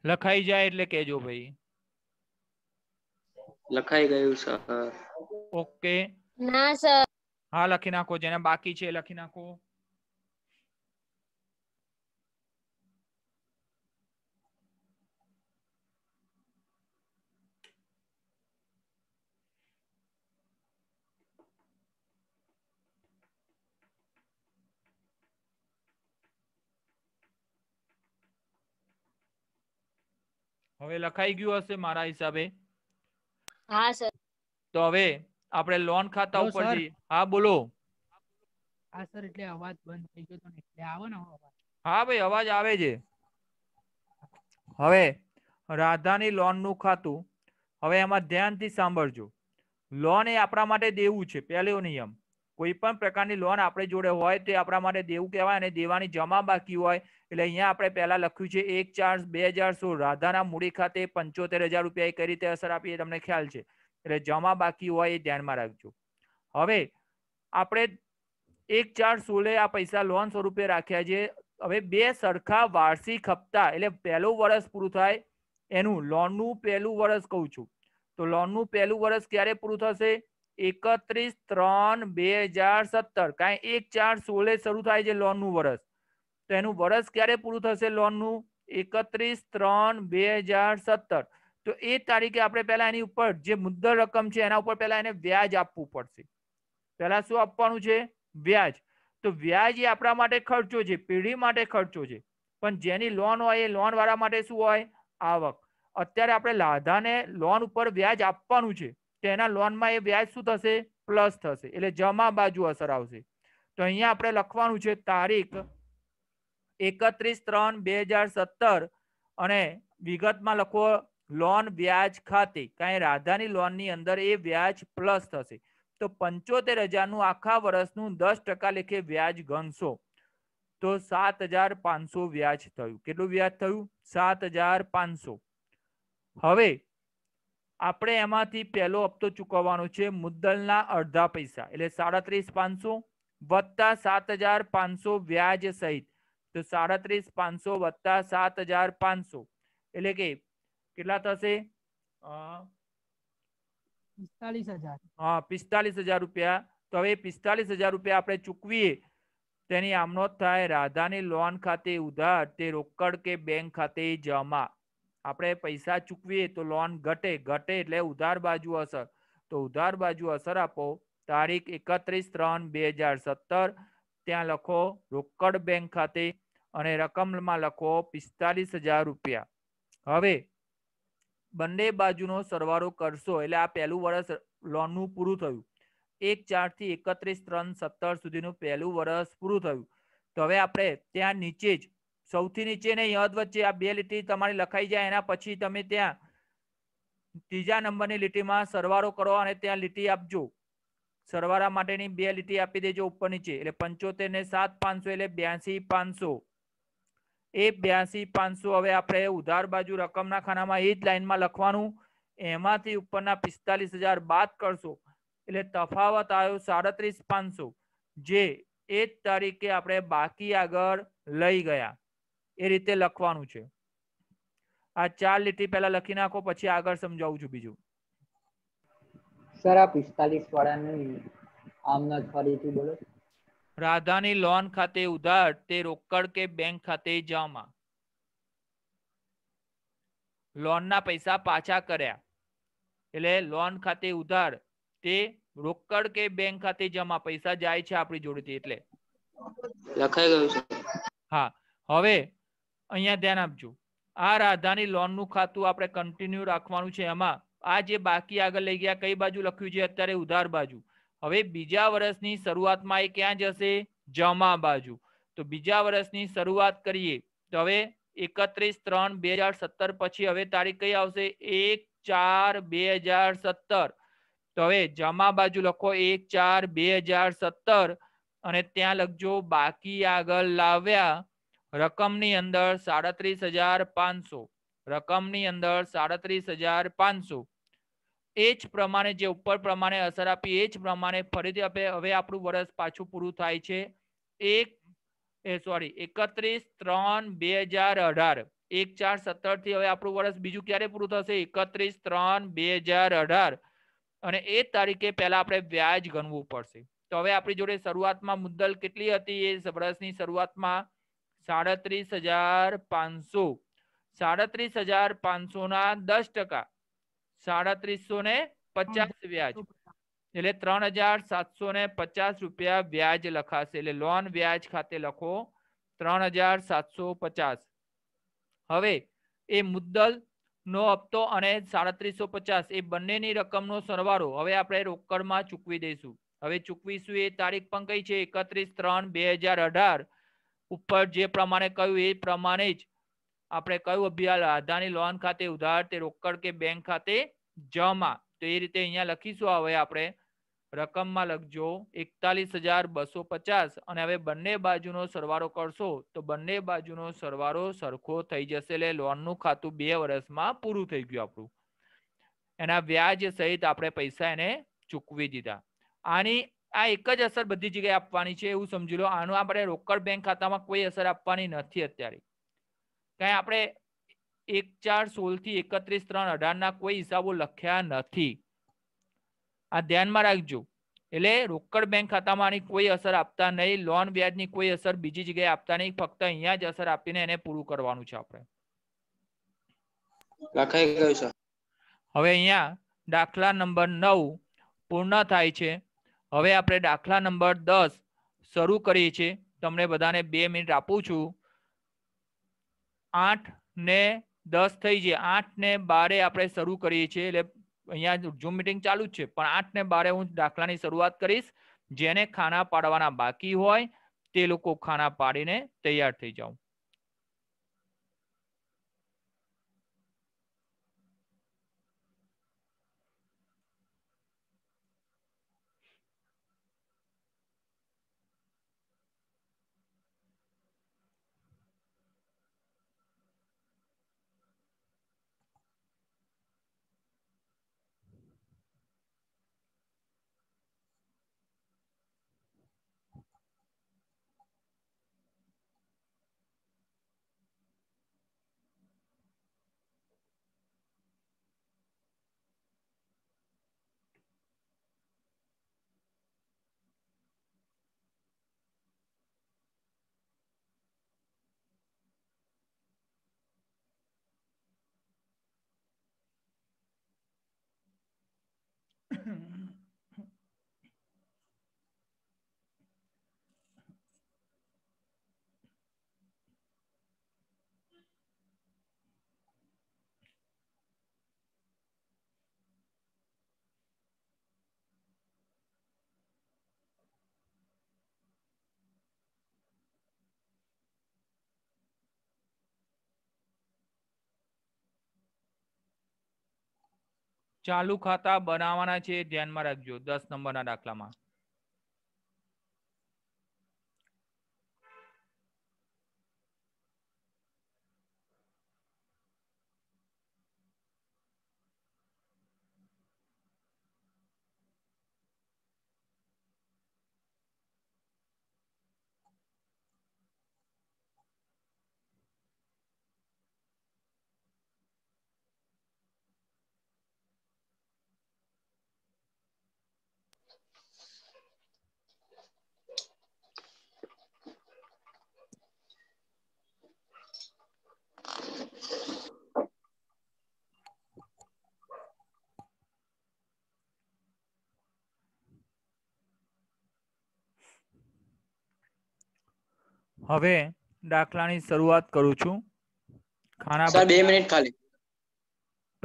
S1: લખાઈ જાય એટલે કેજો ભાઈ લખાઈ ગયું સર ઓકે ના સર હા લખી નાખો જેને બાકી છે લખી નાખો હવે લખાઈ ગયું હશે મારા હિસાબે હા સર તો હવે આપણે લોન ખાતા ઉપર જઈએ હા બોલો હા સર એટલે અવાજ બંધ થઈ ગયો તો એટલે આવે ને અવાજ હા ભાઈ અવાજ આવે છે હવે રાધાની લોનનું ખાતું હવે એમાં ધ્યાનથી સાંભળજો લોન એ આપણા માટે દેવું છે પહેલો નિયમ કોઈ પણ પ્રકારની લોન આપણે જોડે હોય તે આપણા માટે દેવું કહેવાય અને દેવાની જમા બાકી હોય એટલે અહીંયા આપણે પહેલાં લખ્યું છે એક ચાર બે હજાર સોળ રાધાના મૂડી ખાતે પંચોતેર હજાર રૂપિયા એ કઈ રીતે અસર આપી એ તમને ખ્યાલ છે એટલે જમા બાકી હોય એ ધ્યાનમાં રાખજો હવે આપણે એક ચાર સોળે આ પૈસા લોન સ્વરૂપે રાખ્યા છે હવે બે સરખા વાર્ષિક હપ્તા એટલે પહેલું વર્ષ પૂરું થાય એનું લોનનું પહેલું વર્ષ કહું છું તો લોનનું પહેલું વર્ષ ક્યારે પૂરું થશે એકત્રીસ ત્રણ બે હજાર સત્તર કાંઈ એક ચાર સોળે શરૂ થાય છે લોનનું વરસ તો એનું વરસ ક્યારે પૂરું થશે લોનનું એકત્રીસ ત્રણ બે હજાર સત્તર તો એ તારીખે આપણે પહેલા એની ઉપર જે મુદ્દલ રકમ છે એના ઉપર પહેલા એને વ્યાજ આપવું પડશે પહેલા શું આપવાનું છે વ્યાજ તો વ્યાજ એ આપણા માટે ખર્ચો છે પેઢી માટે ખર્ચો છે પણ જેની લોન હોય એ લોન વાળા માટે શું હોય આવક અત્યારે આપણે લાધાને લોન ઉપર વ્યાજ આપવાનું છે તો એના લોનમાં એ વ્યાજ શું થશે પ્લસ થશે એટલે જમા બાજુ અસર આવશે તો અહીંયા આપણે લખવાનું છે તારીખ એકત્રીસ ત્રણ બે હજાર સત્તર અને વિગતમાં લખો લોન વ્યાજ ખાતે કાંઈ રાધાની લોનની અંદર એ વ્યાજ પ્લસ થશે તો પંચોતેર હજારનું આખા વર્ષનું દસ ટકા લેખે વ્યાજ ગણશો તો સાત હજાર પાંચસો વ્યાજ થયું કેટલું વ્યાજ થયું સાત હજાર પાંચસો હવે આપણે એમાંથી પહેલો હપ્તો ચૂકવવાનો છે મુદ્દલના અડધા પૈસા એટલે સાડત્રીસ પાંચસો વત્તા સાત હજાર પાંચસો વ્યાજ સહિત તો સાડત્રીસ પાંચસો વત્તા સાત હજાર પાંચસો એટલે કે કેટલા થશે હજાર હા પિસ્તાલીસ હજાર રૂપિયા તો હવે પિસ્તાલીસ હજાર રૂપિયા આપણે ચૂકવીએ તેની આમનો થાય રાધાની લોન ખાતે ઉધાર તે રોકડ કે બેંક ખાતે જમા આપણે પૈસા ચૂકવીએ તો લોન ઘટે ઘટે એટલે ઉધાર બાજુ અસર તો ઉધાર બાજુ અસર આપો તારીખ એકત્રીસ ત્રણ બે હજાર સત્તર ત્યાં લખો રોકડ બેંક ખાતે અને રકમમાં લખો પિસ્તાલીસ હજાર રૂપિયા હવે બંને બાજુનો સરવાળો કરશો એટલે આ પહેલું વર્ષ લોનનું પૂરું થયું એક ચારથી એકત્રીસ ત્રણ સત્તર સુધીનું પહેલું વર્ષ પૂરું થયું તો હવે આપણે ત્યાં નીચે જ સૌથી નીચે ને યદ વચ્ચે આ બે લીટી તમારી લખાઈ જાય એના પછી તમે ત્યાં ત્રીજા નંબરની લીટીમાં સરવારો કરો અને ત્યાં લીટી આપજો સરવાળા માટેની બે લીટી આપી દેજો ઉપર નીચે એટલે પંચોતેર ને સાત પાંચસો એટલે બ્યાસી પાંચસો એ બ્યાસી પાંચસો હવે આપણે ઉધાર બાજુ રકમના ખાનામાં એ જ લાઈનમાં લખવાનું એમાંથી ઉપરના પિસ્તાલીસ હજાર બાદ કરશો એટલે તફાવત આવ્યો સાડત્રીસ પાંચસો જે એ જ તારીખે આપણે બાકી આગળ લઈ ગયા એ રીતે લખવાનું છે આ ચાર લીટી પહેલા લખી નાખો પછી આગળ સમજાવું છું બીજું સર આ પિસ્તાલીસ વાળાનું આમના ફરીથી બોલો રાધાની લોન ખાતે ઉધાર તે રોકડ કે બેંક ખાતે જમા લોનના પૈસા પાછા કર્યા એટલે લોન ખાતે ઉધાર તે રોકડ કે બેંક ખાતે જમા પૈસા જાય છે આપણી જોડેથી એટલે લખાઈ ગયું છે હા હવે અહીંયા ધ્યાન આપજો આ રાધાની લોનનું ખાતું આપણે કન્ટિન્યુ રાખવાનું છે એમાં આ જે બાકી આગળ લઈ ગયા કઈ બાજુ લખ્યું છે અત્યારે ઉધાર બાજુ હવે બીજા વર્ષની શરૂઆતમાં એ ક્યાં જશે જમા બાજુ તો બીજા વર્ષની શરૂઆત કરીએ તો હવે એકત્રીસ ત્રણ બે હજાર સત્તર પછી હવે તારીખ કઈ આવશે એક ચાર બે હજાર સત્તર તો હવે જમા બાજુ લખો એક ચાર બે હજાર સત્તર અને ત્યાં લખજો બાકી આગળ લાવ્યા રકમની અંદર સાડત્રીસ હજાર પાંચસો રકમની અંદર સાડત્રીસ હજાર પાંચસો એ જ પ્રમાણે જે ઉપર પ્રમાણે અસર આપી એ જ પ્રમાણે ફરીથી હવે હવે આપણું વર્ષ પાછું પૂરું થાય છે એક એ સોરી એકત્રીસ ત્રણ બે હજાર અઢાર એક ચાર સત્તર થી હવે આપણું વર્ષ બીજું ક્યારે પૂરું થશે એકત્રીસ ત્રણ બે હજાર અઢાર અને એ તારીખે પહેલા આપણે વ્યાજ ગણવું પડશે તો હવે આપણી જોડે શરૂઆતમાં મુદ્દલ કેટલી હતી એ વર્ષની શરૂઆતમાં સાડત્રીસ હજાર પાંચસો સાડત્રીસ હજાર પાંચસો ના દસ ટકા સાડત્રીસો ને પચાસ વ્યાજ એટલે ત્રણ હજાર સાતસો ને પચાસ રૂપિયા વ્યાજ લખાશે એટલે લોન વ્યાજ ખાતે લખો ત્રણ હજાર સાતસો પચાસ હવે એ મુદ્દલ નો હપ્તો અને સાડત્રીસો પચાસ એ બંનેની રકમનો સરવાળો હવે આપણે રોકડમાં ચૂકવી દઈશું હવે ચૂકવીશું એ તારીખ પણ કઈ છે એકત્રીસ ત્રણ બે હજાર અઢાર ઉપર જે પ્રમાણે કહ્યું એ પ્રમાણે જ આપણે કયું અભિયાન આધારની લોન ખાતે ઉધાર તે રોકડ કે બેંક ખાતે જમા તો એ રીતે અહીંયા લખીશું હવે આપણે રકમમાં લખજો એકતાલીસ હજાર બસો પચાસ અને હવે બંને બાજુનો સરવાળો કરશો તો બંને બાજુનો સરવાળો સરખો થઈ જશે એટલે લોનનું ખાતું બે વર્ષમાં પૂરું થઈ ગયું આપણું એના વ્યાજ સહિત આપણે પૈસા એને ચૂકવી દીધા આની આ એક જ અસર બધી જગ્યાએ આપવાની છે એવું સમજી લો આનું આપણે રોકડ બેંક ખાતામાં કોઈ અસર આપવાની નથી અત્યારે કઈ આપણે એક ચાર સોળ થી એકત્રીસ ત્રણ અઢાર ના કોઈ હિસાબો લખ્યા નથી આ ધ્યાનમાં રાખજો એટલે રોકડ બેંક ખાતામાં આની કોઈ અસર આપતા નહીં લોન વ્યાજની કોઈ અસર બીજી જગ્યાએ આપતા નહીં ફક્ત અહીંયા જ અસર આપીને એને પૂરું કરવાનું છે આપણે હવે અહીંયા દાખલા નંબર નવ પૂર્ણ થાય છે હવે આપણે દાખલા નંબર દસ શરૂ કરીએ છીએ તમને બધાને બે મિનિટ આપું છું આઠ ને દસ થઈ જાય આઠ ને બારે આપણે શરૂ કરીએ છીએ એટલે અહીંયા ઝૂમ મિટિંગ ચાલુ જ છે પણ આઠ ને બારે હું દાખલાની શરૂઆત કરીશ જેને ખાના પાડવાના બાકી હોય તે લોકો ખાના પાડીને તૈયાર થઈ જાઓ 嗯。ચાલુ ખાતા બનાવવાના છે ધ્યાનમાં રાખજો દસ નંબરના દાખલામાં હવે દાખલાની શરૂઆત કરું છું ખાના સર મિનિટ ખાલી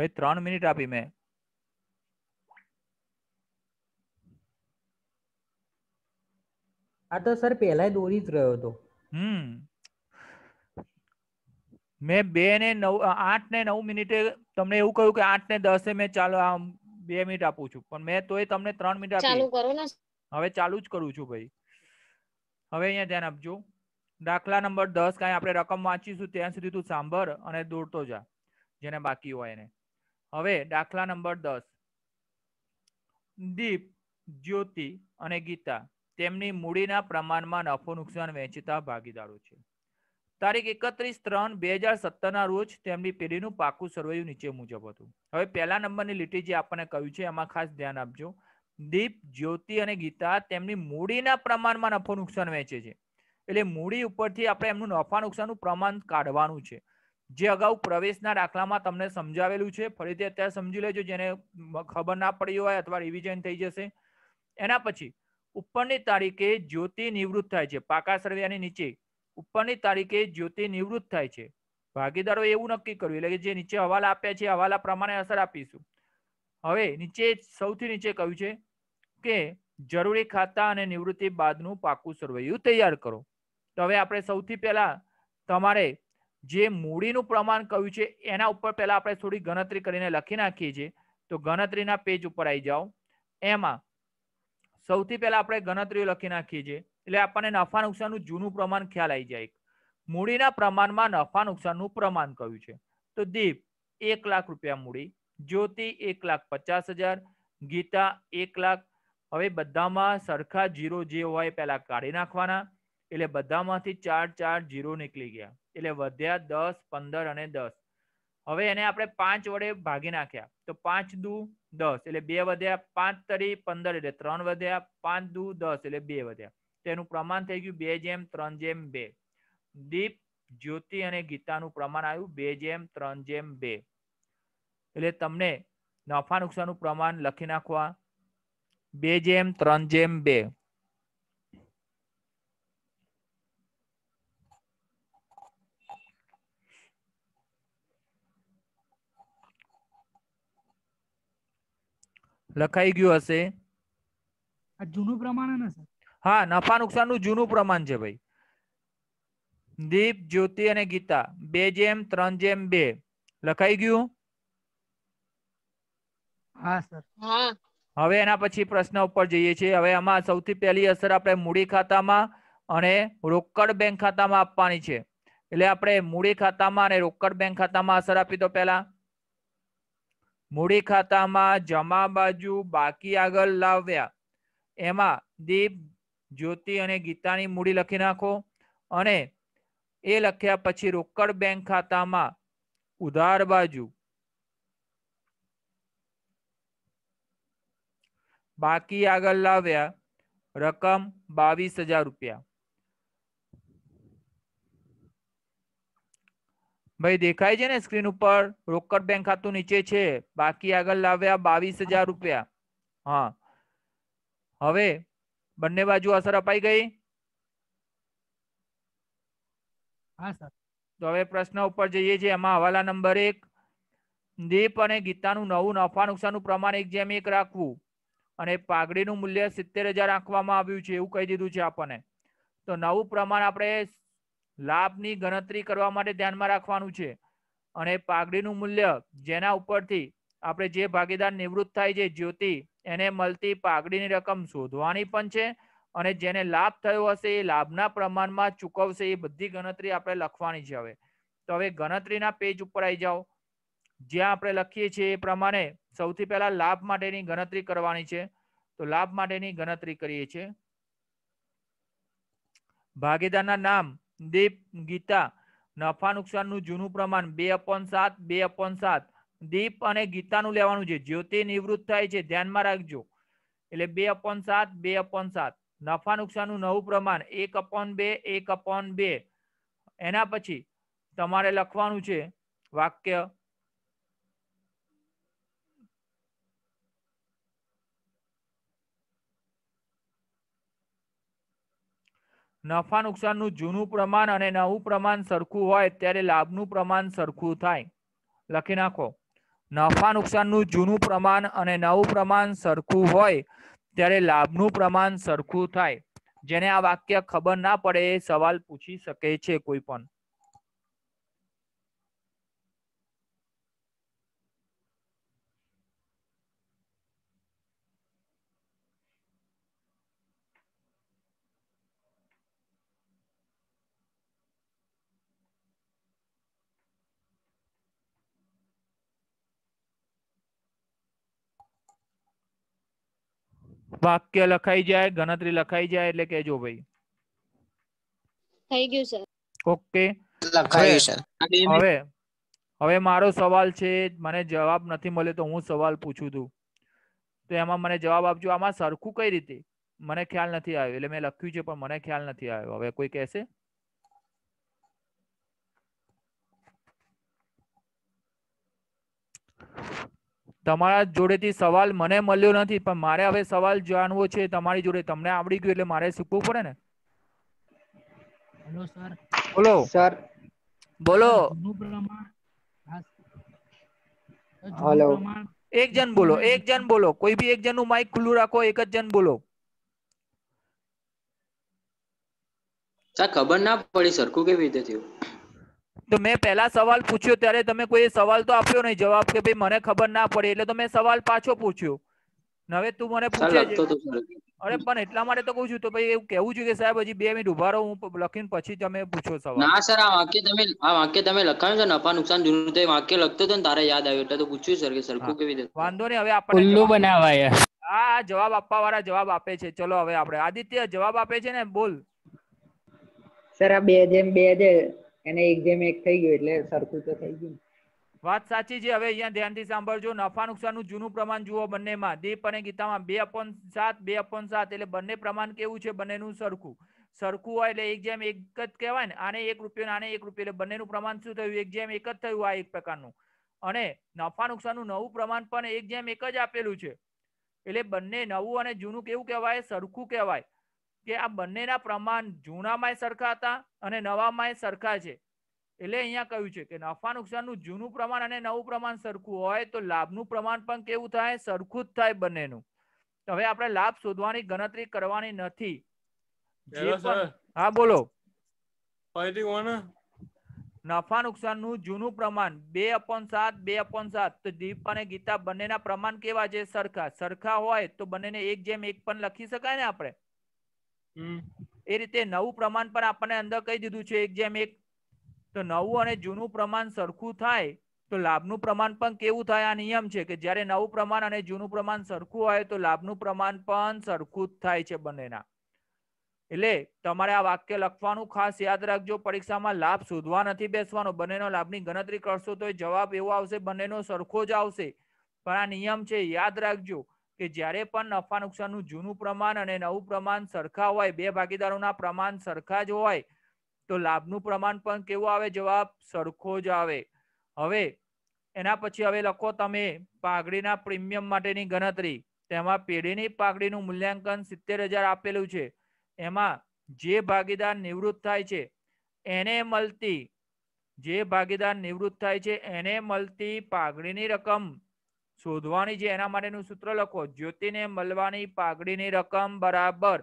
S1: ભાઈ 3 મિનિટ આપી મેં આ તો સર પહેલા દોરી જ રહ્યો હતો હમ મેં બે ને નવ આઠ ને નવ મિનિટે તમને એવું કહ્યું કે આઠ ને દસે મેં ચાલો આમ બે મિનિટ આપું છું પણ મેં તોય તમને ત્રણ મિનિટ આપી હવે ચાલુ જ કરું છું ભાઈ હવે અહીંયા ધ્યાન આપજો દાખલા નંબર દસ કાંઈ આપણે રકમ વાંચીશું ત્યાં સુધી તું સાંભળ અને દોડતો જા જેને બાકી હોય એને હવે દાખલા નંબર દસ દીપ જ્યોતિ અને ગીતા તેમની મૂડીના પ્રમાણમાં નફો નુકસાન વહેંચતા ભાગીદારો છે તારીખ એકત્રીસ ત્રણ બે હજાર સત્તરના રોજ તેમની પેઢીનું પાકું સરવૈયું નીચે મુજબ હતું હવે પહેલા નંબરની લીટી જે આપણને કહ્યું છે એમાં ખાસ ધ્યાન આપજો દીપ જ્યોતિ અને ગીતા તેમની મૂડીના પ્રમાણમાં નફો નુકસાન વહેંચે છે એટલે મૂડી ઉપરથી આપણે એમનું નફા નુકસાનનું પ્રમાણ કાઢવાનું છે જે અગાઉ પ્રવેશના દાખલામાં તમને સમજાવેલું છે ફરીથી અત્યારે સમજી લેજો જેને ખબર ના પડી હોય અથવા રિવિઝન થઈ જશે એના પછી ઉપરની તારીખે જ્યોતિ નિવૃત્ત થાય છે પાકા સરવ્યાની નીચે ઉપરની તારીખે જ્યોતિ નિવૃત્ત થાય છે ભાગીદારો એવું નક્કી કર્યું એટલે કે જે નીચે હવાલા આપ્યા છે હવાલા પ્રમાણે અસર આપીશું હવે નીચે સૌથી નીચે કહ્યું છે કે જરૂરી ખાતા અને નિવૃત્તિ બાદનું પાકું સરવૈયું તૈયાર કરો તો હવે આપણે સૌથી પહેલાં તમારે જે મૂડીનું પ્રમાણ કહ્યું છે એના ઉપર પહેલાં આપણે થોડી ગણતરી કરીને લખી નાખીએ છીએ તો ગણતરીના પેજ ઉપર આવી જાઓ એમાં સૌથી પહેલાં આપણે ગણતરીઓ લખી નાખીએ છીએ એટલે આપણને નફા નુકસાનનું જૂનું પ્રમાણ ખ્યાલ આવી જાય મૂડીના પ્રમાણમાં નફા નુકસાનનું પ્રમાણ કહ્યું છે તો દીપ એક લાખ રૂપિયા મૂડી જ્યોતિ એક લાખ પચાસ હજાર ગીતા એક લાખ હવે બધામાં સરખા જીરો જે હોય પહેલાં કાઢી નાખવાના એટલે બધામાંથી ચાર ચાર જીરો નીકળી ગયા એટલે વધ્યા દસ પંદર અને દસ હવે એને આપણે પાંચ વડે ભાગી નાખ્યા તો પાંચ દુ દસ એટલે બે વધ્યા પાંચ તરી પંદર એટલે ત્રણ વધ્યા પાંચ દુ દસ એટલે બે વધ્યા તેનું પ્રમાણ થઈ ગયું બે જેમ ત્રણ જેમ બે દીપ જ્યોતિ અને ગીતાનું પ્રમાણ આવ્યું બે જેમ ત્રણ જેમ બે એટલે તમને નફા નુકસાનનું પ્રમાણ લખી નાખવા બે જેમ ત્રણ જેમ બે લખાઈ ગયું હશે આ જૂનું પ્રમાણ ને સર હા નફા નુકસાન નું જૂનું પ્રમાણ છે ભાઈ દીપ જ્યોતિ અને ગીતા બે જેમ ત્રણ જેમ બે લખાઈ ગયું હા સર હા હવે એના પછી પ્રશ્ન ઉપર જઈએ છીએ હવે આમાં સૌથી પહેલી અસર આપણે મૂડી ખાતામાં અને રોકડ બેંક ખાતામાં આપવાની છે એટલે આપણે મૂડી ખાતામાં અને રોકડ બેંક ખાતામાં અસર આપી તો પહેલા મૂડી ખાતામાં જમા બાજુ બાકી આગળ લાવ્યા એમાં દીપ જ્યોતિ અને ગીતાની મૂડી લખી નાખો અને એ લખ્યા પછી રોકડ બેંક ખાતામાં ઉધાર બાજુ બાકી આગળ લાવ્યા રકમ બાવીસ હજાર રૂપિયા ભાઈ દેખાય છે ને સ્ક્રીન ઉપર રોકડ બેંક ખાતું નીચે છે બાકી આગળ લાવ્યા બાવીસ હજાર રૂપિયા હા હવે બંને બાજુ અસર અપાઈ ગઈ હા સર તો હવે પ્રશ્ન ઉપર જઈએ છીએ એમાં હવાલા નંબર એક દીપ અને ગીતાનું નવું નફા નુકસાનનું પ્રમાણ એક જેમ એક રાખવું અને પાઘડીનું મૂલ્ય સિત્તેર હજાર રાખવામાં આવ્યું છે એવું કહી દીધું છે આપણને તો નવું પ્રમાણ આપણે લાભની ગણતરી કરવા માટે ધ્યાનમાં રાખવાનું છે અને પાઘડીનું મૂલ્ય જેના ઉપરથી આપણે જે ભાગીદાર નિવૃત્ત થાય છે જ્યોતિ એને મળતી પાઘડીની રકમ શોધવાની પણ છે અને જેને લાભ થયો હશે એ લાભના પ્રમાણમાં ચૂકવશે એ બધી ગણતરી આપણે લખવાની છે હવે તો હવે ગણતરીના પેજ ઉપર આવી જાઓ જ્યાં આપણે લખીએ છીએ એ પ્રમાણે સૌથી પહેલા લાભ માટેની ગણતરી કરવાની છે તો લાભ માટેની ગણતરી કરીએ છીએ ભાગીદારના નામ દીપ ગીતા નફા નુકસાનનું જૂનું પ્રમાણ બે અપોન સાત બે અપોન સાત દીપ અને ગીતાનું લેવાનું છે જ્યોતિ નિવૃત્ત થાય છે ધ્યાનમાં રાખજો એટલે બે અપોન સાત બે અપોન સાત નફા નુકસાનનું નવું પ્રમાણ એક અપોન બે એક અપોન બે એના પછી તમારે લખવાનું છે વાક્ય નફા નુકસાનનું જૂનું પ્રમાણ અને નવું પ્રમાણ સરખું હોય ત્યારે લાભનું પ્રમાણ સરખું થાય લખી નાખો નફા નુકસાનનું જૂનું પ્રમાણ અને નવું પ્રમાણ સરખું હોય ત્યારે લાભનું પ્રમાણ સરખું થાય જેને આ વાક્ય ખબર ના પડે એ સવાલ પૂછી શકે છે કોઈ પણ વાક્ય લખાઈ જાય ગણતરી લખાઈ જાય એટલે કેજો ભાઈ થઈ ગયું સર ઓકે લખાયું સર હવે હવે મારો સવાલ છે મને જવાબ નથી મળ્યો તો હું સવાલ પૂછું છું તો એમાં મને જવાબ આપજો આમાં સરખું કઈ રીતે મને ખ્યાલ નથી આવ્યો એટલે મેં લખ્યું છે પણ મને ખ્યાલ નથી આવ્યો હવે કોઈ કહેશે તમારા જોડેથી સવાલ મને મળ્યો નથી પણ મારે હવે સવાલ જાણવો છે તમારી જોડે તમને આવડી ગયું એટલે મારે શીખવું પડે ને બોલો સર બોલો હેલો એક જણ બોલો એક જણ બોલો કોઈ બી એક જણ નું માઇક ખુલ્લું રાખો એક જ જણ બોલો સર ખબર ના પડી સરખું કેવી રીતે થયું તો મેં પહેલા સવાલ પૂછ્યો ત્યારે તમે કોઈ સવાલ તો આપ્યો નહીં જવાબ કે ભાઈ મને ખબર ના પડે એટલે તો મેં સવાલ પાછો પૂછ્યો હવે તું મને પૂછે અરે પણ એટલા માટે તો કહું છું તો ભાઈ એવું કેવું છું કે સાહેબ હજી બે મિનિટ ઉભા રહો હું લખીને પછી તમે પૂછો સવાલ ના સર આ વાક્ય તમે આ વાક્ય તમે લખાયું છે નફા નુકસાન જૂનું તો વાક્ય લખતો તો ને તારે યાદ આવ્યું એટલે તો પૂછ્યું સર કે સરખું કેવી રીતે વાંધો નહીં હવે આપણે ઉલ્લુ બનાવાય આ જવાબ આપવા વાળા જવાબ આપે છે ચલો હવે આપણે આદિત્ય જવાબ આપે છે ને બોલ સર આ બે જેમ બે જે એને એક જેમ એક થઈ ગયું એટલે સરખું તો થઈ ગયું વાત સાચી છે હવે અહીંયા ધ્યાનથી સાંભળજો નફા નુકસાનનું જૂનું પ્રમાણ જુઓ બંનેમાં દીપ અને ગીતામાં બે અપોન સાત બે અપોન સાત એટલે બંને પ્રમાણ કેવું છે બંનેનું સરખું સરખું હોય એટલે એક જેમ એક જ કહેવાય ને આને એક રૂપિયો આને એક રૂપિયો એટલે બંનેનું પ્રમાણ શું થયું એક જેમ એક જ થયું આ એક પ્રકારનું અને નફા નુકસાનનું નવું પ્રમાણ પણ એક જેમ એક જ આપેલું છે એટલે બંને નવું અને જૂનું કેવું કહેવાય સરખું કહેવાય કે આ બંનેના પ્રમાણ જૂનામાંય સરખા હતા અને નવામાંય સરખા છે એટલે અહીંયા કહ્યું છે કે નફા નુકસાનનું જૂનું પ્રમાણ અને નવું પ્રમાણ સરખું હોય તો લાભનું પ્રમાણ પણ કેવું થાય સરખું જ થાય બંનેનું હવે આપણે લાભ શોધવાની ગણતરી કરવાની નથી હા બોલો નફા નુકસાન નું જૂનું પ્રમાણ બે અપોન સાત બે અપોન સાત તો દીપ અને ગીતા બંનેના પ્રમાણ કેવા છે સરખા સરખા હોય તો બંનેને એક જેમ એક પણ લખી શકાય ને આપણે એ રીતે નવું પ્રમાણ પણ આપણને અંદર કહી દીધું છે એક જેમ એક તો નવું અને જૂનું પ્રમાણ સરખું થાય તો લાભનું પ્રમાણ પણ કેવું થાય આ નિયમ છે કે જ્યારે નવું પ્રમાણ અને જૂનું પ્રમાણ સરખું હોય તો લાભનું પ્રમાણ પણ સરખું જ થાય છે બંનેના એટલે તમારે આ વાક્ય લખવાનું ખાસ યાદ રાખજો પરીક્ષામાં લાભ શોધવા નથી બેસવાનો બંનેનો લાભની ગણતરી કરશો તો જવાબ એવો આવશે બંનેનો સરખો જ આવશે પણ આ નિયમ છે યાદ રાખજો કે જ્યારે પણ નફા નુકસાનનું જૂનું પ્રમાણ અને નવું પ્રમાણ સરખા હોય બે ભાગીદારોના પ્રમાણ સરખા જ હોય તો લાભનું પ્રમાણ પણ કેવું આવે જવાબ સરખો જ આવે હવે એના પછી હવે લખો તમે પાઘડીના પ્રીમિયમ માટેની ગણતરી તેમાં પેઢીની પાઘડીનું મૂલ્યાંકન સિત્તેર હજાર આપેલું છે એમાં જે ભાગીદાર નિવૃત્ત થાય છે એને મળતી જે ભાગીદાર નિવૃત્ત થાય છે એને મળતી પાઘડીની રકમ શોધવાની છે એના માટેનું સૂત્ર લખો જ્યોતિને મળવાની પાઘડીની રકમ બરાબર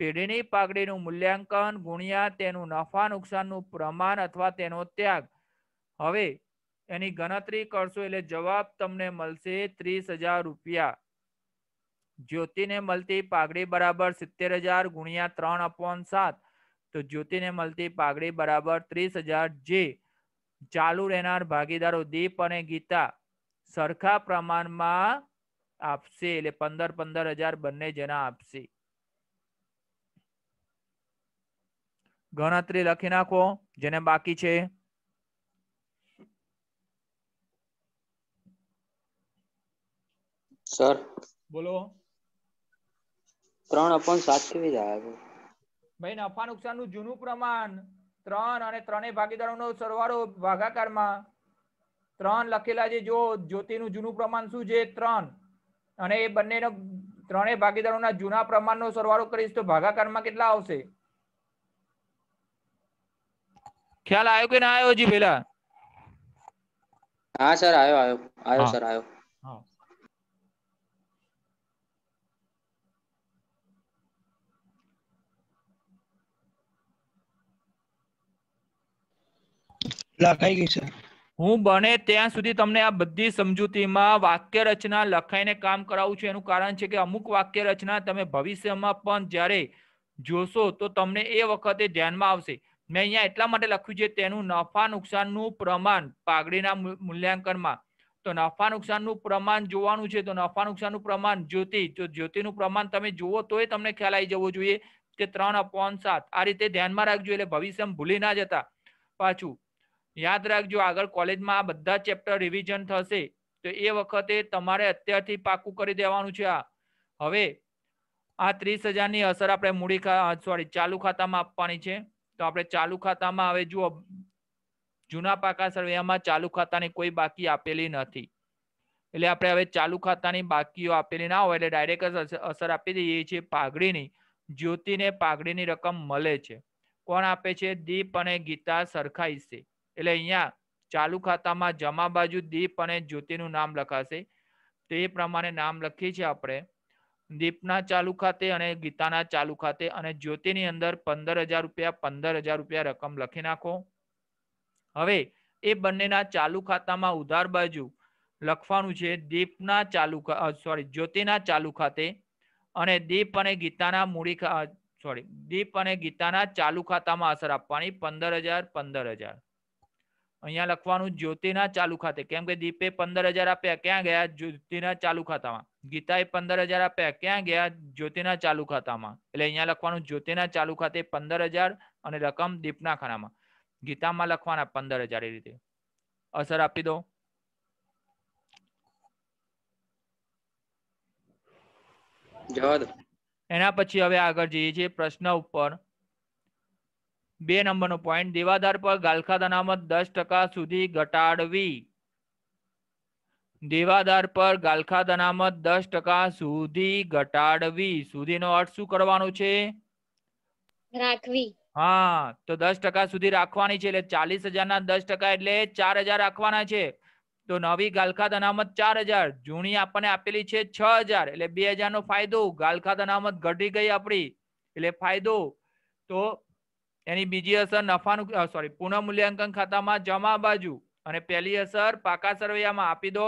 S1: પેઢીની પાઘડીનું મૂલ્યાંકન ગુણ્યા તેનું નફા નુકસાનનું પ્રમાણ અથવા તેનો ત્યાગ હવે એની ગણતરી કરશો એટલે જવાબ તમને મળશે ત્રીસ હજાર રૂપિયા જ્યોતિને મળતી પાઘડી બરાબર સિત્તેર હજાર ગુણ્યા ત્રણ અપોન સાત તો જ્યોતિને મળતી પાઘડી બરાબર ત્રીસ હજાર જે ચાલુ રહેનાર ભાગીદારો દીપ અને ગીતા સરખા પ્રમાણમાં આપશે એટલે પંદર પંદર હજાર બંને જણા આપશે ગણતરી લખી નાખો જેને બાકી છે સર બોલો ત્રણ અપન સાત કેવી જાય ભાઈ નફા નુકસાન નું જૂનું પ્રમાણ ત્રણ અને ત્રણેય ભાગીદારો નો સરવાળો ભાગાકાર માં ત્રણ લખેલા છે જો જ્યોતિનું જૂનું પ્રમાણ શું છે ત્રણ અને એ બંનેનો ત્રણેય ભાગીદારોના જૂના પ્રમાણનો સરવાળો કરીશ તો ભાગાકારમાં કેટલા આવશે ખ્યાલ આવ્યો કે ના આવ્યો જી પેલા હા સર આવ્યો આવ્યો આવ્યો સર આવ્યો લખાઈ ગઈ સર હું બને ત્યાં સુધી તમને આ બધી સમજૂતીમાં વાક્ય રચના લખાઈને કામ કરાવું છું એનું કારણ છે કે અમુક વાક્ય રચના તમે ભવિષ્યમાં પણ જ્યારે જોશો તો તમને એ વખતે ધ્યાનમાં આવશે મેં અહીંયા એટલા માટે લખ્યું છે તેનું નફા નુકસાનનું પ્રમાણ પાઘડીના મૂલ્યાંકનમાં તો નફા નુકસાનનું પ્રમાણ જોવાનું છે તો નફા નુકસાનનું પ્રમાણ જ્યોતિ જો જ્યોતિનું પ્રમાણ તમે જુઓ તો એ તમને ખ્યાલ આવી જવો જોઈએ કે ત્રણ અપોન સાત આ રીતે ધ્યાનમાં રાખજો એટલે ભવિષ્યમાં ભૂલી ના જતા પાછું યાદ રાખજો આગળ કોલેજમાં આ બધા ચેપ્ટર રિવિઝન થશે તો એ વખતે તમારે અત્યારથી પાકું કરી દેવાનું છે આ હવે આ ત્રીસ હજારની અસર આપણે મૂડી સોરી ચાલુ ખાતામાં આપવાની છે તો આપણે ચાલુ ખાતામાં હવે જુઓ જૂના પાકા સર્વેમાં ચાલુ ખાતાની કોઈ બાકી આપેલી નથી એટલે આપણે હવે ચાલુ ખાતાની બાકીઓ આપેલી ના હોય એટલે ડાયરેક્ટ જ અસર આપી દઈએ છીએ પાઘડીની જ્યોતિને પાઘડીની રકમ મળે છે કોણ આપે છે દીપ અને ગીતા સરખાઈશે એટલે અહીંયા ચાલુ ખાતામાં જમા બાજુ દીપ અને જ્યોતિનું નામ લખાશે તે પ્રમાણે નામ લખીએ છીએ આપણે દીપના ચાલુ ખાતે અને ગીતાના ચાલુ ખાતે અને જ્યોતિની અંદર પંદર હજાર રૂપિયા પંદર હજાર રૂપિયા રકમ લખી નાખો હવે એ બંનેના ચાલુ ખાતામાં ઉધાર બાજુ લખવાનું છે દીપના ચાલુ સોરી જ્યોતિના ચાલુ ખાતે અને દીપ અને ગીતાના મૂડી સોરી દીપ અને ગીતાના ચાલુ ખાતામાં અસર આપવાની પંદર હજાર પંદર હજાર અહીંયા લખવાનું જ્યોતિના ચાલુ ખાતે કેમ કે દીપે પંદર હજાર આપ્યા ક્યાં ગયા જ્યોતિના ચાલુ ખાતામાં ગીતાએ પંદર હજાર આપ્યા ક્યાં ગયા જ્યોતિના ચાલુ ખાતામાં એટલે અહીંયા લખવાનું જ્યોતિના ચાલુ ખાતે પંદર હજાર અને રકમ દીપના ખાનામાં ગીતામાં લખવાના પંદર હજાર એ રીતે અસર આપી દો એના પછી હવે આગળ જઈએ છીએ પ્રશ્ન ઉપર બે નંબરનો પોઈન્ટ દેવાદાર પર ગાલખા અનામત દસ ટકા સુધી ઘટાડવી દેવાદાર પર ગાલખા અનામત દસ ટકા સુધી ઘટાડવી સુધીનો અર્થ શું કરવાનો છે રાખવી હા તો દસ ટકા સુધી રાખવાની છે એટલે ચાલીસ હજારના દસ ટકા એટલે ચાર હજાર રાખવાના છે તો નવી ગાલખાત અનામત ચાર હજાર જૂની આપણને આપેલી છે છ હજાર એટલે બે નો ફાયદો ગાલખાત અનામત ઘટી ગઈ આપણી એટલે ફાયદો તો એની બીજી અસર નફાનું સોરી પુનઃ મૂલ્યાંકન ખાતામાં જમા બાજુ અને પહેલી અસર પાકા સરવૈયામાં આપી દો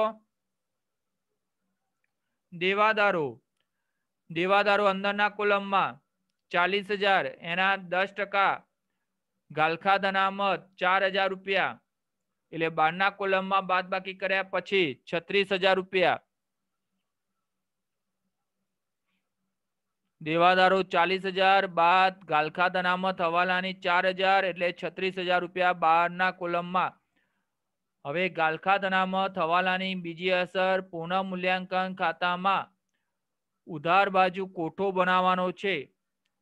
S1: દેવાદારો દેવાદારો અંદરના કોલમમાં ચાલીસ હજાર એના દસ ટકા ગાલખા ધનામત ચાર હજાર રૂપિયા એટલે બારના કોલમમાં બાદ બાકી કર્યા પછી છત્રીસ હજાર રૂપિયા દેવાદારો ચાલીસ હજાર બાદ ગાલખાત અનામત હવાલાની ચાર હજાર એટલે છત્રીસ હજાર રૂપિયા બહારના કોલમમાં હવે ગાલખાત અનામત હવાલાની બીજી અસર પુનઃ મૂલ્યાંકન ખાતામાં ઉધાર બાજુ કોઠો બનાવવાનો છે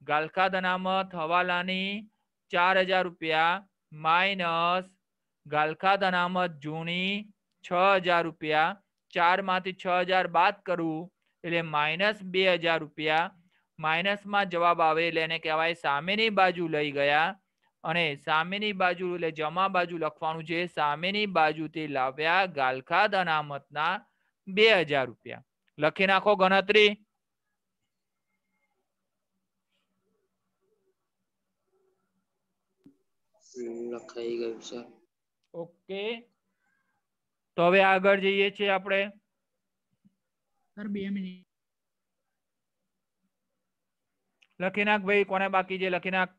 S1: ગાલખાત અનામત હવાલાની ચાર હજાર રૂપિયા માઇનસ ગાલખાત અનામત જૂની છ હજાર રૂપિયા ચારમાંથી છ હજાર બાદ કરવું એટલે માઇનસ બે હજાર રૂપિયા માઇનસમાં જવાબ આવે એટલે એને કહેવાય સામેની બાજુ લઈ ગયા અને સામેની બાજુ એટલે જમા બાજુ લખવાનું છે સામેની બાજુથી લાવ્યા ગાલખાદ અનામતના બે રૂપિયા લખી નાખો ગણતરી લખાઈ ગયું છે ઓકે તો હવે આગળ જઈએ છીએ આપણે બે મિનિટ લખી નાખ ભાઈ કોને બાકી છે લખી નાખ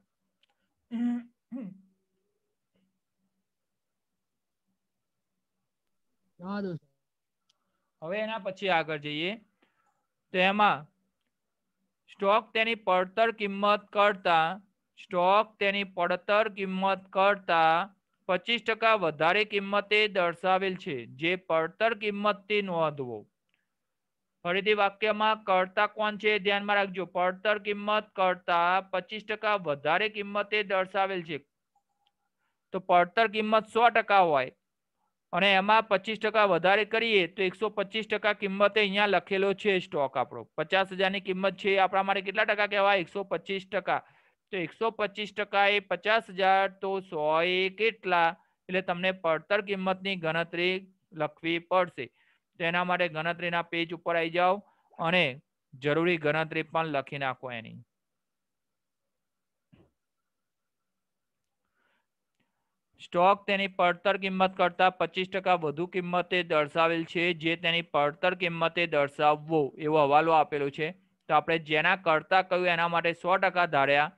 S1: હવે એના પછી આગળ જઈએ તો એમાં સ્ટોક તેની પડતર કિંમત કરતા સ્ટોક તેની પડતર કિંમત કરતા પચીસ ટકા વધારે કિંમતે દર્શાવેલ છે જે પડતર કિંમતથી નોંધવો ફરીથી વાક્યમાં કરતા કોણ છે ધ્યાનમાં રાખજો પડતર કિંમત કરતા પચીસ ટકા વધારે કિંમતે દર્શાવેલ છે તો પડતર કિંમત સો ટકા હોય અને એમાં પચીસ ટકા વધારે કરીએ તો એકસો પચીસ ટકા કિંમતે અહીંયા લખેલો છે સ્ટોક આપણો પચાસ હજારની કિંમત છે આપણા માટે કેટલા ટકા કહેવાય એકસો પચીસ ટકા તો એકસો પચીસ ટકા એ પચાસ હજાર તો સો એ કેટલા એટલે તમને પડતર કિંમતની ગણતરી લખવી પડશે તેના માટે ગણતરીના પેજ ઉપર આવી જાઓ અને જરૂરી ગણતરી પણ લખી નાખો એની સ્ટોક તેની પડતર કિંમત કરતા પચીસ ટકા વધુ કિંમતે દર્શાવેલ છે જે તેની પડતર કિંમતે દર્શાવવો એવો હવાલો આપેલો છે તો આપણે જેના કરતા કહ્યું એના માટે સો ટકા ધાર્યા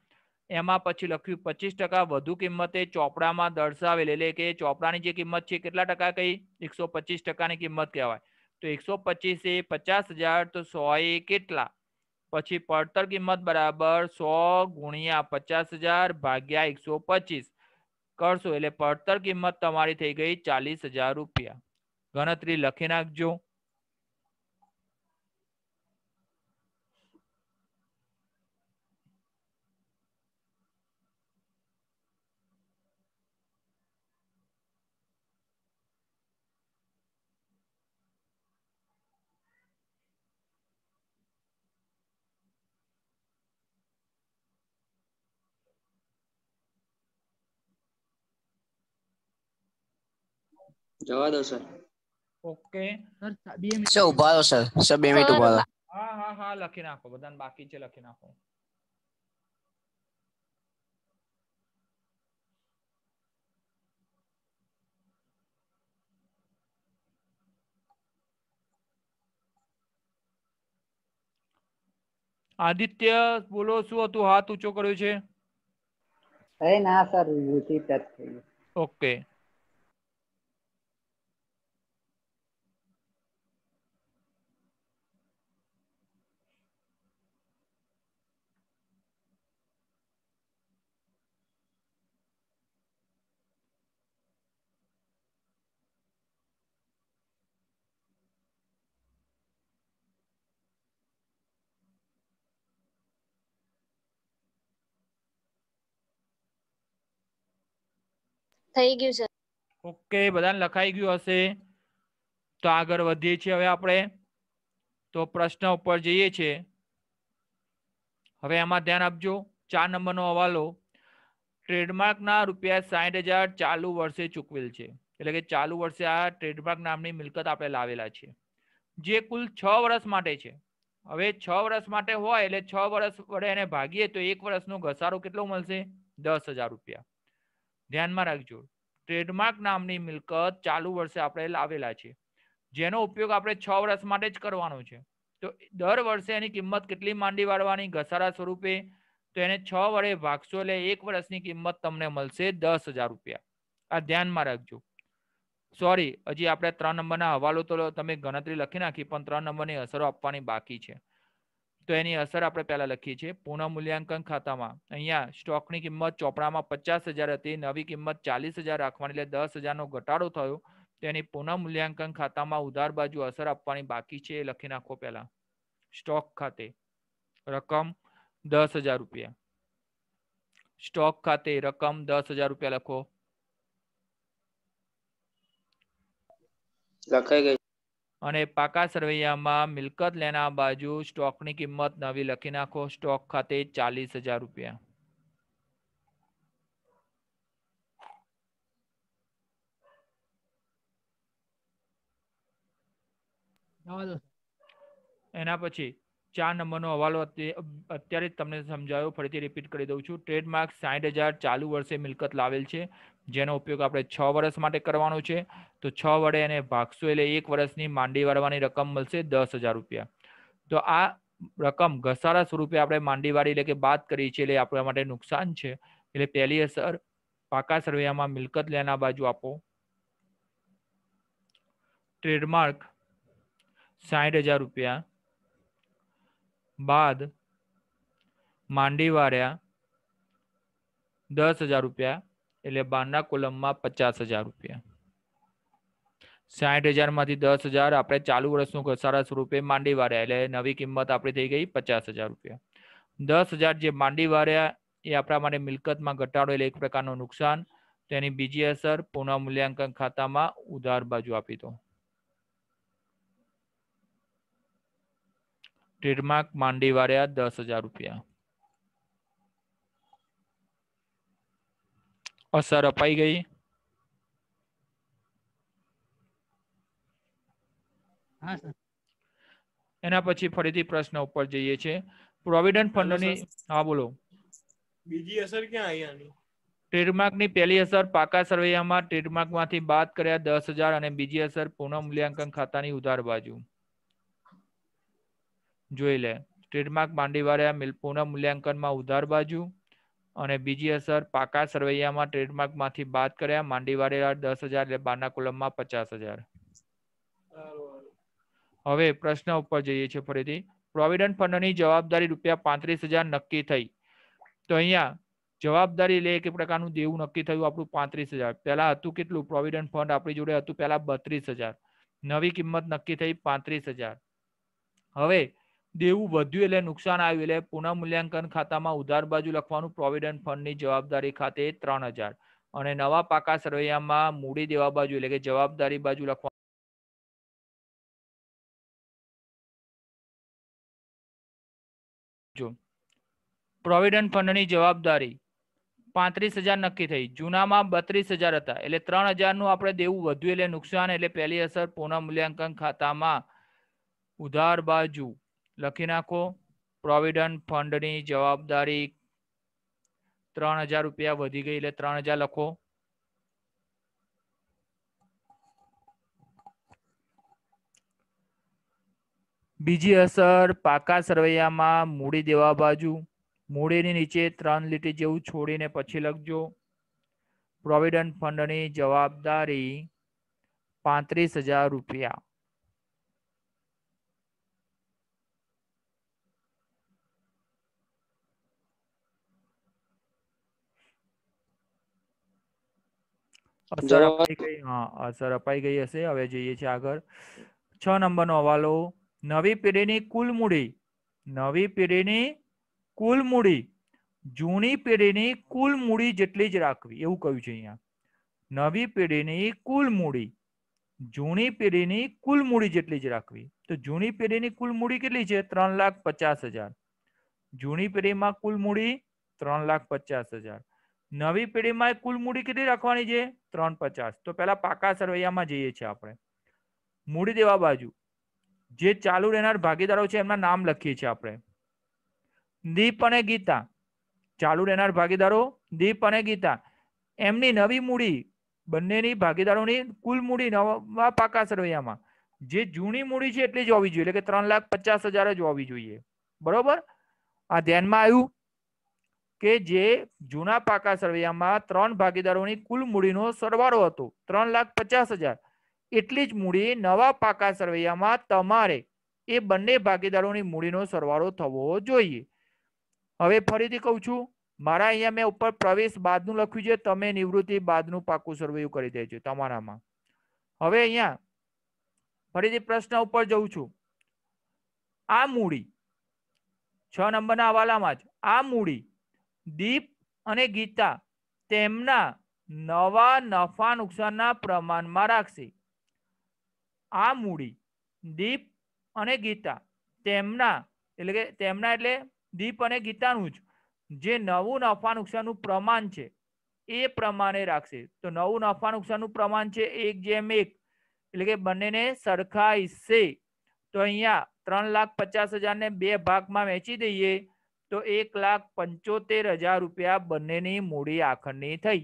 S1: એમાં પછી લખ્યું પચીસ ટકા વધુ કિંમતે ચોપડામાં દર્શાવેલ એટલે કે ચોપડાની જે કિંમત છે કેટલા ટકા કઈ એકસો પચીસ ટકાની કિંમત કહેવાય તો એકસો પચીસ એ પચાસ હજાર તો સો એ કેટલા પછી પડતર કિંમત બરાબર સો ગુણ્યા પચાસ હજાર ભાગ્યા એકસો પચીસ કરશો એટલે પડતર કિંમત તમારી થઈ ગઈ ચાલીસ હજાર રૂપિયા ગણતરી લખી નાખજો જવા દો સર ઓકે સર બે મિનિટ ઉભા રહો સર સર બે મિનિટ ઉભા રહો હા હા હા લખી નાખો બધાને બાકી છે લખી નાખો આદિત્ય બોલો શું હતું હાથ ઊંચો કર્યો છે એ ના સર વિધિ ટચ થઈ ઓકે થઈ ગયું સર ઓકે બધાને લખાઈ ગયું હશે તો આગળ વધીએ છીએ હવે આપણે તો પ્રશ્ન ઉપર જઈએ છીએ હવે એમાં ધ્યાન આપજો ચાર નંબરનો હવાલો ટ્રેડમાર્કના રૂપિયા સાઠ હજાર ચાલુ વર્ષે ચૂકવેલ છે એટલે કે ચાલુ વર્ષે આ ટ્રેડમાર્ક નામની મિલકત આપણે લાવેલા છે જે કુલ છ વર્ષ માટે છે હવે છ વર્ષ માટે હોય એટલે છ વર્ષ વડે એને ભાગીએ તો એક વર્ષનો ઘસારો કેટલો મળશે દસ હજાર રૂપિયા ધ્યાનમાં રાખજો ટ્રેડમાર્ક નામની મિલકત ચાલુ વર્ષે આપણે લાવેલા છે જેનો ઉપયોગ આપણે છ વર્ષ માટે જ કરવાનો છે તો દર વર્ષે એની કિંમત કેટલી માંડી વાળવાની ઘસારા સ્વરૂપે તો એને છ વડે ભાગશો એટલે એક વર્ષની કિંમત તમને મળશે દસ હજાર રૂપિયા આ ધ્યાનમાં રાખજો સોરી હજી આપણે ત્રણ નંબરના હવાલો તો તમે ગણતરી લખી નાખી પણ ત્રણ નંબરની અસરો આપવાની બાકી છે તો એની અસર આપણે પહેલાં લખીએ છીએ પુનઃ મૂલ્યાંકન ખાતામાં અહીંયા સ્ટોકની કિંમત ચોપડામાં પચાસ હજાર હતી નવી કિંમત ચાલીસ હજાર રાખવાની એટલે દસ હજારનો ઘટાડો થયો તેની પુનઃ મૂલ્યાંકન ખાતામાં ઉધાર બાજુ અસર આપવાની બાકી છે એ લખી નાખો પહેલા સ્ટોક ખાતે રકમ દસ હજાર રૂપિયા સ્ટોક ખાતે રકમ દસ હજાર રૂપિયા લખો લખાઈ ગઈ અને પાકા સરવૈયામાં મિલકત લેના બાજુ સ્ટોકની કિંમત નવી લખી નાખો સ્ટોક ખાતે ચાલીસ હજાર રૂપિયા એના પછી ચાર નંબરનો હવાલો અત્યારે તમને સમજાયો ફરીથી રિપીટ કરી દઉં છું ટ્રેડમાર્ક સાઠ હજાર ચાલુ વર્ષે મિલકત લાવેલ છે જેનો ઉપયોગ આપણે છ વર્ષ માટે કરવાનો છે તો છ વડે એને ભાગશો એટલે એક વર્ષની માંડી વાળવાની રકમ મળશે દસ હજાર રૂપિયા તો આ રકમ ઘસારા સ્વરૂપે આપણે માંડીવાળી એટલે કે બાદ કરી છે એટલે આપણા માટે નુકસાન છે એટલે પહેલી અસર પાકા સરવૈયામાં મિલકત લેના બાજુ આપો ટ્રેડમાર્ક સાઠ હજાર રૂપિયા બાદ માંડીવાળ્યા દસ હજાર રૂપિયા એટલે બારના કોલમમાં પચાસ હજાર રૂપિયા સાઠ હજારમાંથી દસ હજાર આપણે ચાલુ વર્ષનું ઘસારા સ્વરૂપે માંડી વાર્યા એટલે નવી કિંમત આપણી થઈ ગઈ પચાસ હજાર રૂપિયા દસ હજાર જે માંડી વાર્યા એ આપણા માટે મિલકતમાં ઘટાડો એટલે એક પ્રકારનું નુકસાન તેની બીજી અસર પુનઃ મૂલ્યાંકન ખાતામાં ઉધાર બાજુ આપી દો ટ્રેડમાર્ક માંડી વાર્યા દસ હજાર રૂપિયા અસર અપાઈ ગઈ હા એના પછી ફરીથી પ્રશ્ન ઉપર જઈએ છે પ્રોવિડન્ટ ફંડની હા બોલો બીજી અસર ક્યાં આવી આની ટ્રેડમાર્કની પહેલી અસર પાકા સરવૈયામાં માંથી બાદ કર્યા દસ હજાર અને બીજી અસર પુનઃ મૂલ્યાંકન ખાતાની ઉધાર બાજુ જોઈ લે ટ્રેડમાર્ક માંડીવાળા પુનઃ મૂલ્યાંકનમાં ઉધાર બાજુ અને બીજી અસર પાકા સરવૈયામાં ટ્રેડમાર્કમાંથી બાદ કર્યા માંડીવાડેલા દસ હજાર એટલે બારના કોલમમાં પચાસ હજાર હવે પ્રશ્ન ઉપર જઈએ છીએ ફરીથી પ્રોવિડન્ટ ફંડની જવાબદારી રૂપિયા પાંત્રીસ હજાર નક્કી થઈ તો અહીંયા જવાબદારી લે એક પ્રકારનું દેવું નક્કી થયું આપણું પાંત્રીસ હજાર પહેલા હતું કેટલું પ્રોવિડન્ટ ફંડ આપણી જોડે હતું પહેલા બત્રીસ હજાર નવી કિંમત નક્કી થઈ પાંત્રીસ હજાર હવે દેવું વધ્યું એટલે નુકસાન આવ્યું એટલે પુનઃમૂલ્યાંકન ખાતામાં ઉધાર બાજુ લખવાનું પ્રોવિડન્ટ ફંડની જવાબદારી ખાતે ત્રણ હજાર અને નવા પાકા સરવૈયામાં મૂડી દેવા બાજુ એટલે કે જવાબદારી બાજુ લખવાનું જો પ્રોવિડન્ટ ફંડની જવાબદારી પાંત્રીસ હજાર નક્કી થઈ જૂનામાં બત્રીસ હજાર હતા એટલે ત્રણ હજારનું આપણે દેવું વધ્યું એટલે નુકસાન એટલે પહેલી અસર પુનઃમૂલ્યાંકન ખાતામાં ઉધાર બાજુ લખી નાખો પ્રોવિડન્ટ ફંડની જવાબદારી ત્રણ હજાર રૂપિયા વધી ગઈ એટલે ત્રણ હજાર લખો બીજી અસર પાકા સરવૈયામાં મૂડી દેવા બાજુ મૂડીની નીચે ત્રણ લીટી જેવું છોડીને પછી લખજો પ્રોવિડન્ટ ફંડની જવાબદારી પાંત્રીસ હજાર રૂપિયા અસર અપાઈ ગઈ હા અસર અપાઈ ગઈ હશે હવે જોઈએ છીએ આગળ છ નંબરનો હવાલો નવી પેઢીની કુલ મૂડી નવી પેઢીની કુલ મૂડી જૂની પેઢીની કુલ મૂડી જેટલી જ રાખવી એવું કહ્યું છે અહીંયા નવી પેઢીની કુલ મૂડી જૂની પેઢીની કુલ મૂડી જેટલી જ રાખવી તો જૂની પેઢીની કુલ મૂડી કેટલી છે ત્રણ લાખ પચાસ હજાર જૂની પેઢીમાં કુલ મૂડી ત્રણ લાખ પચાસ હજાર નવી પેઢીમાં કુલ મૂડી કેટલી રાખવાની છે ત્રણ પચાસ તો પહેલા પાકા સરવૈયામાં જઈએ છીએ આપણે મૂડી દેવા બાજુ જે ચાલુ રહેનાર ભાગીદારો છે એમના નામ લખીએ છીએ આપણે દીપ અને ગીતા ચાલુ રહેનાર ભાગીદારો દીપ અને ગીતા એમની નવી મૂડી બંનેની ભાગીદારોની કુલ મૂડી નવા પાકા સરવૈયામાં જે જૂની મૂડી છે એટલી જ હોવી જોઈએ એટલે કે ત્રણ લાખ પચાસ હજાર જ હોવી જોઈએ બરોબર આ ધ્યાનમાં આવ્યું કે જે જૂના પાકા સરવૈયામાં ત્રણ ભાગીદારોની કુલ મૂડીનો સરવાળો હતો ત્રણ લાખ પચાસ હજાર એટલી જ મૂડી નવા પાકા સરવૈયામાં તમારે એ બંને ભાગીદારોની મૂડીનો સરવાળો થવો જોઈએ હવે ફરીથી કહું છું મારા અહીંયા મેં ઉપર પ્રવેશ બાદનું લખ્યું છે તમે નિવૃત્તિ બાદનું પાકું સરવૈયું કરી દેજો તમારામાં હવે અહીંયા ફરીથી પ્રશ્ન ઉપર જઉં છું આ મૂડી છ નંબરના હવાલામાં જ આ મૂડી દીપ અને ગીતા તેમના નવા નફા નુકસાનના પ્રમાણમાં રાખશે આ મૂડી દીપ અને ગીતા તેમના એટલે કે તેમના એટલે દીપ અને ગીતાનું જ જે નવું નફા નુકસાનનું પ્રમાણ છે એ પ્રમાણે રાખશે તો નવું નફા નુકસાનનું પ્રમાણ છે એક જેમ એક એટલે કે બંનેને સરખા હિસ્સે તો અહીંયા ત્રણ લાખ પચાસ હજારને બે ભાગમાં વહેંચી દઈએ તો એક લાખ પંચોતેર હજાર રૂપિયા બંનેની મૂડી આખરની થઈ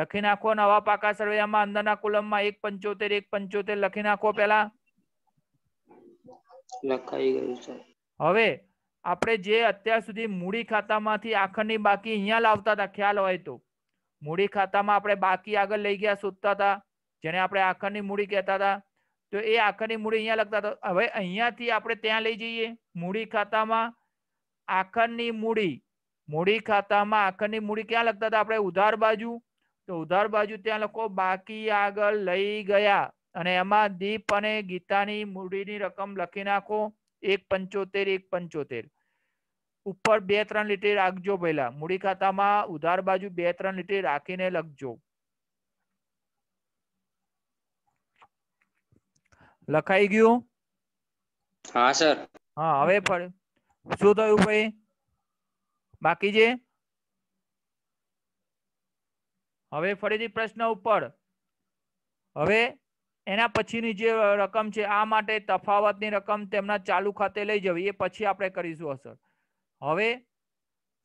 S1: લખી નાખો નવા પાકા સરવૈયામાં અંદરના કોલમમાં એક પંચોતેર એક પંચોતેર લખી નાખો પેલા લખાઈ ગયું સર હવે આપણે જે અત્યાર સુધી મૂડી ખાતામાંથી આખરની બાકી અહીંયા લાવતા હતા ખ્યાલ હોય તો મૂડી ખાતામાં આપણે બાકી આગળ લઈ ગયા શોધતા હતા જેને આપણે આખરની મૂડી કહેતા હતા તો એ આખરની મૂડી અહીંયા લખતા હતા હવે અહીંયાથી આપણે ત્યાં લઈ જઈએ મૂડી ખાતામાં આખરની મૂડી મૂડી ખાતામાં આખરની મૂડી ક્યાં લખતા હતા આપણે ઉધાર બાજુ તો ઉધાર બાજુ ત્યાં લખો બાકી આગળ લઈ ગયા અને એમાં દીપ અને ગીતાની મૂડીની રકમ લખી નાખો એક પંચોતેર એક પંચોતેર ઉપર બે ત્રણ લીટી રાખજો પહેલા મૂડી ખાતામાં ઉધાર બાજુ બે ત્રણ લીટી રાખીને લખજો લખાઈ ગયું હા સર હા હવે શું થયું ભાઈ બાકી છે હવે ફરીથી પ્રશ્ન ઉપર હવે એના પછીની જે રકમ છે આ માટે તફાવતની રકમ તેમના ચાલુ ખાતે લઈ જવી એ પછી આપણે કરીશું અસર હવે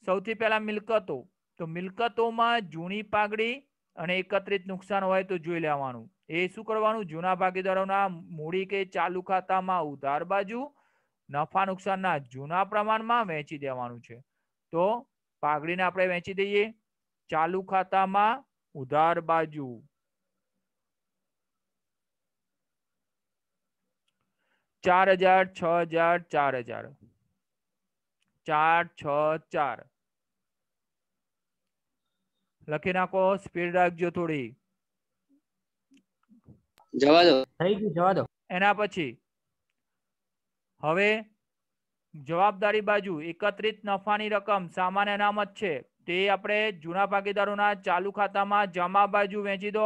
S1: સૌથી પહેલા મિલકતો તો મિલકતોમાં જૂની પાઘડી અને એકત્રિત નુકસાન હોય તો જોઈ લેવાનું એ શું કરવાનું જૂના ભાગીદારોના મૂડી કે ચાલુ ખાતામાં ઉધાર બાજુ નફા નુકસાનના જૂના પ્રમાણમાં વેચી દેવાનું છે તો પાઘડીને આપણે વેચી દઈએ ચાલુ ખાતામાં ઉધાર બાજુ ચાર હજાર છ હજાર ચાર હજાર ચાર છ ચાર લખી નાખો સ્પીડ રાખજો થોડી જવા દો થઈ ગયું જવા દો એના પછી હવે જવાબદારી બાજુ એકત્રિત નફાની રકમ સામાન્ય અનામત છે તે આપણે જૂના ભાગીદારોના ચાલુ ખાતામાં જમા બાજુ વેચી દો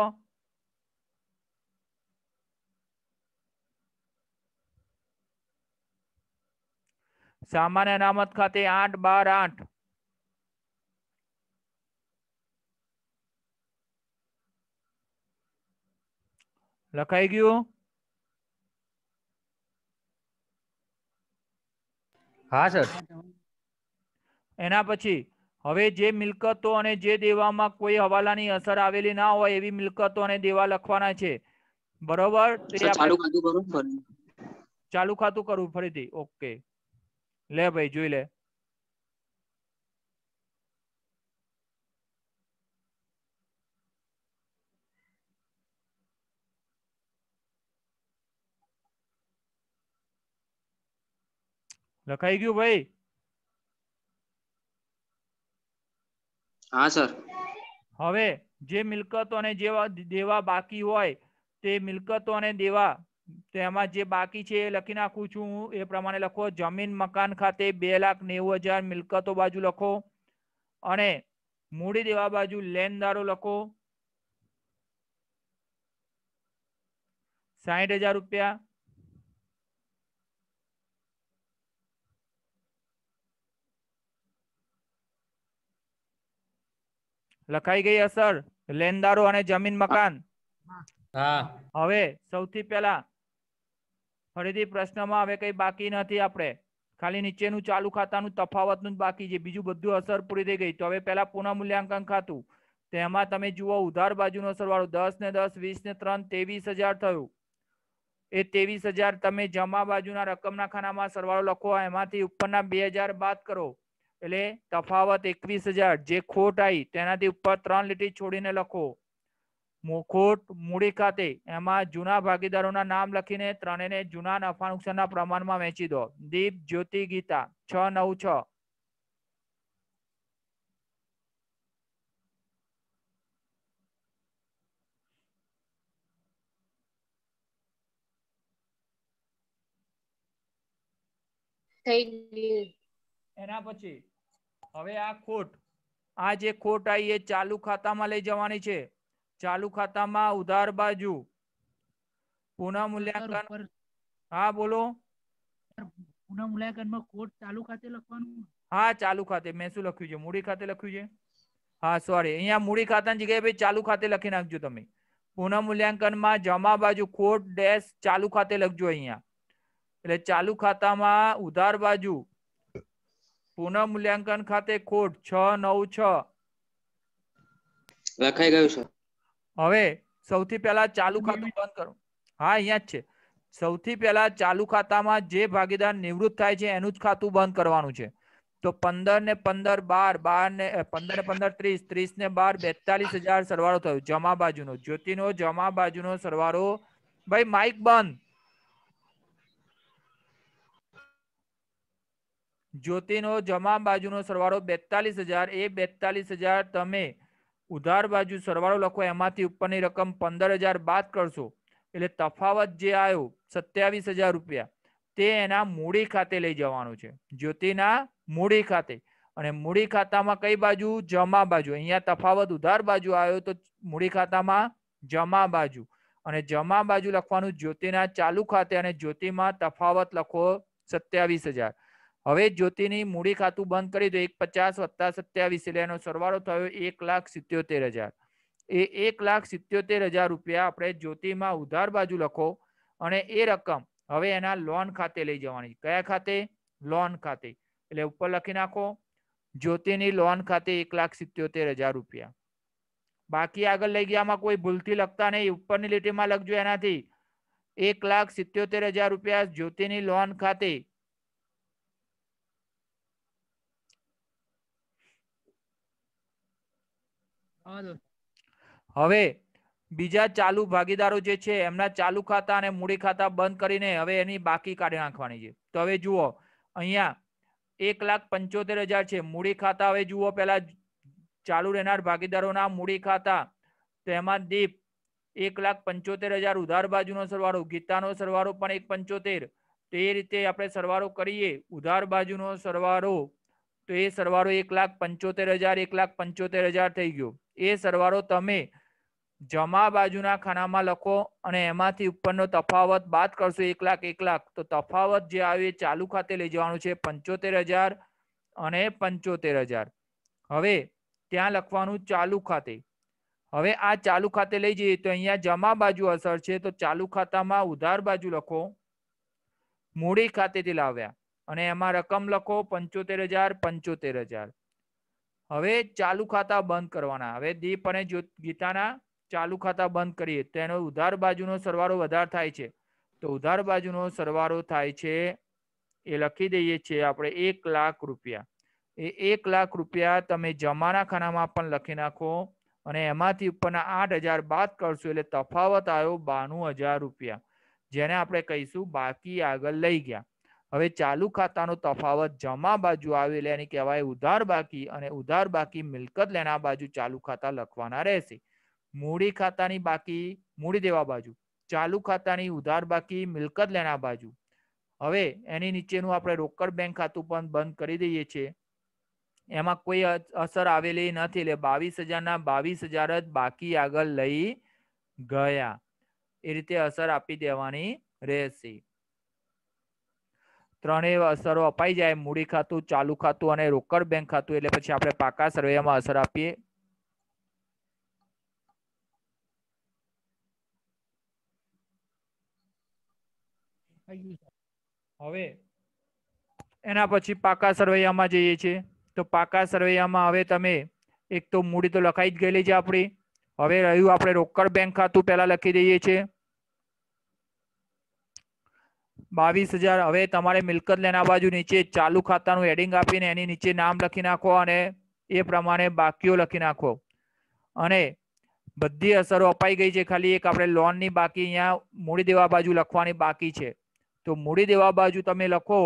S1: સામાન્ય અનામત ખાતે આઠ બાર આઠ લખાઈ ગયું હા સર એના પછી હવે જે મિલકતો અને જે દેવામાં કોઈ હવાલાની અસર આવેલી ના હોય એવી મિલકતો અને દેવા લખવાના છે બરોબર ચાલુ ખાતું કરવું ફરીથી ઓકે લે ભાઈ જોઈ લે લખાઈ ગયું ભાઈ હા સર હવે જે મિલકતો અને જેવા દેવા બાકી હોય તે મિલકતો અને દેવા તેમાં જે બાકી છે એ લખી નાખું છું એ પ્રમાણે લખો જમીન મકાન ખાતે બે લાખ નેવું હજાર મિલકતો બાજુ લખો અને મૂડી દેવા બાજુ લેનદારો લખો સાહીઠ હજાર રૂપિયા લખાઈ ગઈ અસર લેનદારો અને જમીન મકાન હવે સૌથી પહેલા ફરીથી પ્રશ્નમાં હવે કઈ બાકી નથી આપણે ખાલી નીચેનું ચાલુ ખાતાનું તફાવતનું જ બાકી છે બીજું બધું અસર પૂરી થઈ ગઈ તો હવે પેલા પુનઃ મૂલ્યાંકન ખાતું તેમાં તમે જુઓ ઉધાર બાજુનો સરવાળો દસ ને દસ વીસ ને ત્રણ ત્રેવીસ હજાર થયું એ ત્રેવીસ હજાર તમે જમા બાજુના રકમના ખાનામાં સરવાળો લખો એમાંથી ઉપરના બે હજાર બાદ કરો એટલે તફાવત એકવીસ હજાર જે ખોટ આવી તેનાથી ઉપર ત્રણ લીટી છોડીને લખો ખોટ મૂડી ખાતે એમાં જૂના ભાગીદારોના નામ લખીને ત્રણેયને જૂના નફા નુકસાનના પ્રમાણમાં વહેંચી દો દીપ જ્યોતિ ગીતા છ નવ છ થઈ ગયું એના પછી હવે આ ખોટ આ જે ખોટ આવી એ ચાલુ ખાતામાં લઈ જવાની છે ચાલુ ખાતામાં ઉધાર બાજુ પુનઃ મૂલ્યાંકન હા બોલો પુનઃ મૂલ્યાંકનમાં ખોટ ચાલુ ખાતે લખવાનું હા ચાલુ ખાતે મેં શું લખ્યું છે મૂડી ખાતે લખ્યું છે હા સોરી અહીંયા મૂડી ખાતાની જગ્યાએ ભાઈ ચાલુ ખાતે લખી નાખજો તમે પુનઃ મૂલ્યાંકનમાં જમા બાજુ ખોટ ડેશ ચાલુ ખાતે લખજો અહીંયા એટલે ચાલુ ખાતામાં ઉધાર બાજુ પુનઃ મૂલ્યાંકન ખાતે ખોટ છ નવ છ લખાઈ ગયું સર હવે સૌથી પહેલા ચાલુ ખાતું બંધ કરો હા અહીંયા જ છે સૌથી પહેલા ચાલુ ખાતામાં જે ભાગીદાર નિવૃત્ત થાય છે એનું જ ખાતું બંધ કરવાનું છે તો પંદર ને પંદર બાર બાર ને પંદર ને પંદર ત્રીસ ત્રીસ ને બાર બેતાલીસ હજાર સરવાળો થયો જમા બાજુનો જ્યોતિનો જમા બાજુનો સરવાળો ભાઈ માઇક બંધ જ્યોતિનો જમા બાજુનો સરવાળો બેતાલીસ હજાર એ બેતાલીસ હજાર તમે ઉધાર બાજુ સરવાળો લખો એમાંથી ઉપરની રકમ પંદર હજાર બાદ કરશો એટલે તફાવત જે આવ્યો સત્યાવીસ હજાર રૂપિયા તે એના મૂડી ખાતે લઈ જવાનું છે જ્યોતિના મૂડી ખાતે અને મૂડી ખાતામાં કઈ બાજુ જમા બાજુ અહીંયા તફાવત ઉધાર બાજુ આવ્યો તો મૂડી ખાતામાં જમા બાજુ અને જમા બાજુ લખવાનું જ્યોતિના ચાલુ ખાતે અને જ્યોતિમાં તફાવત લખો સત્યાવીસ હજાર હવે જ્યોતિની મૂડી ખાતું બંધ કરી તો એક પચાસ વત્તા સત્યાવીસ એટલે એનો સરવાળો થયો એક લાખ સિત્યોતેર હજાર એ એક લાખ સિત્યોતેર હજાર રૂપિયા આપણે જ્યોતિમાં ઉધાર બાજુ લખો અને એ રકમ હવે એના લોન ખાતે લઈ જવાની કયા ખાતે લોન ખાતે એટલે ઉપર લખી નાખો જ્યોતિની લોન ખાતે એક લાખ સિત્યોતેર હજાર રૂપિયા બાકી આગળ લઈ ગયામાં કોઈ ભૂલથી લખતા નહીં ઉપરની લીટીમાં લખજો એનાથી એક લાખ સિત્યોતેર હજાર રૂપિયા જ્યોતિની લોન ખાતે હવે બીજા ચાલુ ભાગીદારો જે છે એમના ચાલુ ખાતા અને મૂડી ખાતા બંધ કરીને હવે એની બાકી કાઢી નાખવાની છે તો હવે જુઓ અહીંયા એક લાખ પંચોતેર હજાર છે મૂડી ખાતા હવે જુઓ પેલા ચાલુ રહેનાર ભાગીદારોના મૂડી ખાતા તો એમાં દીપ એક લાખ પંચોતેર હજાર ઉધાર બાજુનો સરવાળો ગીતાનો સરવાળો પણ એક પંચોતેર તો એ રીતે આપણે સરવાળો કરીએ ઉધાર બાજુનો સરવાળો તો એ સરવાળો એક લાખ પંચોતેર હજાર એક લાખ પંચોતેર હજાર થઈ ગયો એ સરવાળો તમે જમા બાજુના ખાનામાં લખો અને એમાંથી ઉપરનો તફાવત બાદ કરશો એક લાખ એક લાખ તો તફાવત જે આવે એ ચાલુ ખાતે લઈ જવાનું છે પંચોતેર હજાર અને પંચોતેર હજાર હવે ત્યાં લખવાનું ચાલુ ખાતે હવે આ ચાલુ ખાતે લઈ જઈએ તો અહીંયા જમા બાજુ અસર છે તો ચાલુ ખાતામાં ઉધાર બાજુ લખો મૂડી ખાતેથી લાવ્યા અને એમાં રકમ લખો પંચોતેર હજાર પંચોતેર હજાર હવે ચાલુ ખાતા બંધ કરવાના હવે દીપ અને ગીતાના ચાલુ ખાતા બંધ કરીએ તો એનો ઉધાર બાજુનો સરવાળો વધારે થાય છે તો ઉધાર બાજુનો સરવાળો થાય છે એ લખી દઈએ છીએ આપણે એક લાખ રૂપિયા એ એક લાખ રૂપિયા તમે જમાના ખાનામાં પણ લખી નાખો અને એમાંથી ઉપરના આઠ હજાર બાદ કરશું એટલે તફાવત આવ્યો બાણું હજાર રૂપિયા જેને આપણે કહીશું બાકી આગળ લઈ ગયા હવે ચાલુ ખાતાનો તફાવત જમા બાજુ આવે એટલે એને કહેવાય ઉધાર બાકી અને ઉધાર બાકી મિલકત લેણા બાજુ ચાલુ ખાતા લખવાના રહેશે મૂડી ખાતાની બાકી મૂડી દેવા બાજુ ચાલુ ખાતાની ઉધાર બાકી મિલકત લેણા બાજુ હવે એની નીચેનું આપણે રોકડ બેંક ખાતું પણ બંધ કરી દઈએ છીએ એમાં કોઈ અસર આવેલી નથી એટલે બાવીસ હજારના બાવીસ હજાર જ બાકી આગળ લઈ ગયા એ રીતે અસર આપી દેવાની રહેશે ત્રણેય અસરો અપાઈ જાય મૂડી ખાતું ચાલુ ખાતું અને રોકડ બેંક ખાતું એટલે પછી આપણે પાકા સર્વેમાં અસર આપીએ હવે એના પછી પાકા સરવૈયામાં જઈએ છીએ તો પાકા સર્વૈયામાં હવે તમે એક તો મૂડી તો લખાઈ જ ગયેલી છે આપણી હવે રહ્યું આપણે રોકડ બેંક ખાતું પહેલા લખી દઈએ છીએ બાવીસ હજાર હવે તમારે મિલકત લેના બાજુ નીચે ચાલુ ખાતાનું હેડિંગ આપીને એની નીચે નામ લખી નાખો અને એ પ્રમાણે બાકીઓ લખી નાખો અને બધી અસરો અપાઈ ગઈ છે ખાલી એક આપણે લોનની બાકી અહીંયા મૂડી દેવા બાજુ લખવાની બાકી છે તો મૂડી દેવા બાજુ તમે લખો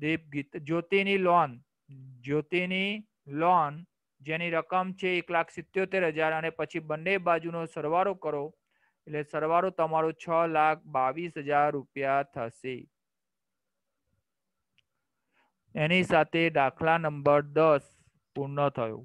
S1: દીપગીત જ્યોતિની લોન જ્યોતિની લોન જેની રકમ છે એક લાખ સિત્યોતેર હજાર અને પછી બંને બાજુનો સરવારો કરો એટલે સરવાળો તમારો છ લાખ બાવીસ હજાર રૂપિયા થશે એની સાથે દાખલા નંબર દસ પૂર્ણ થયો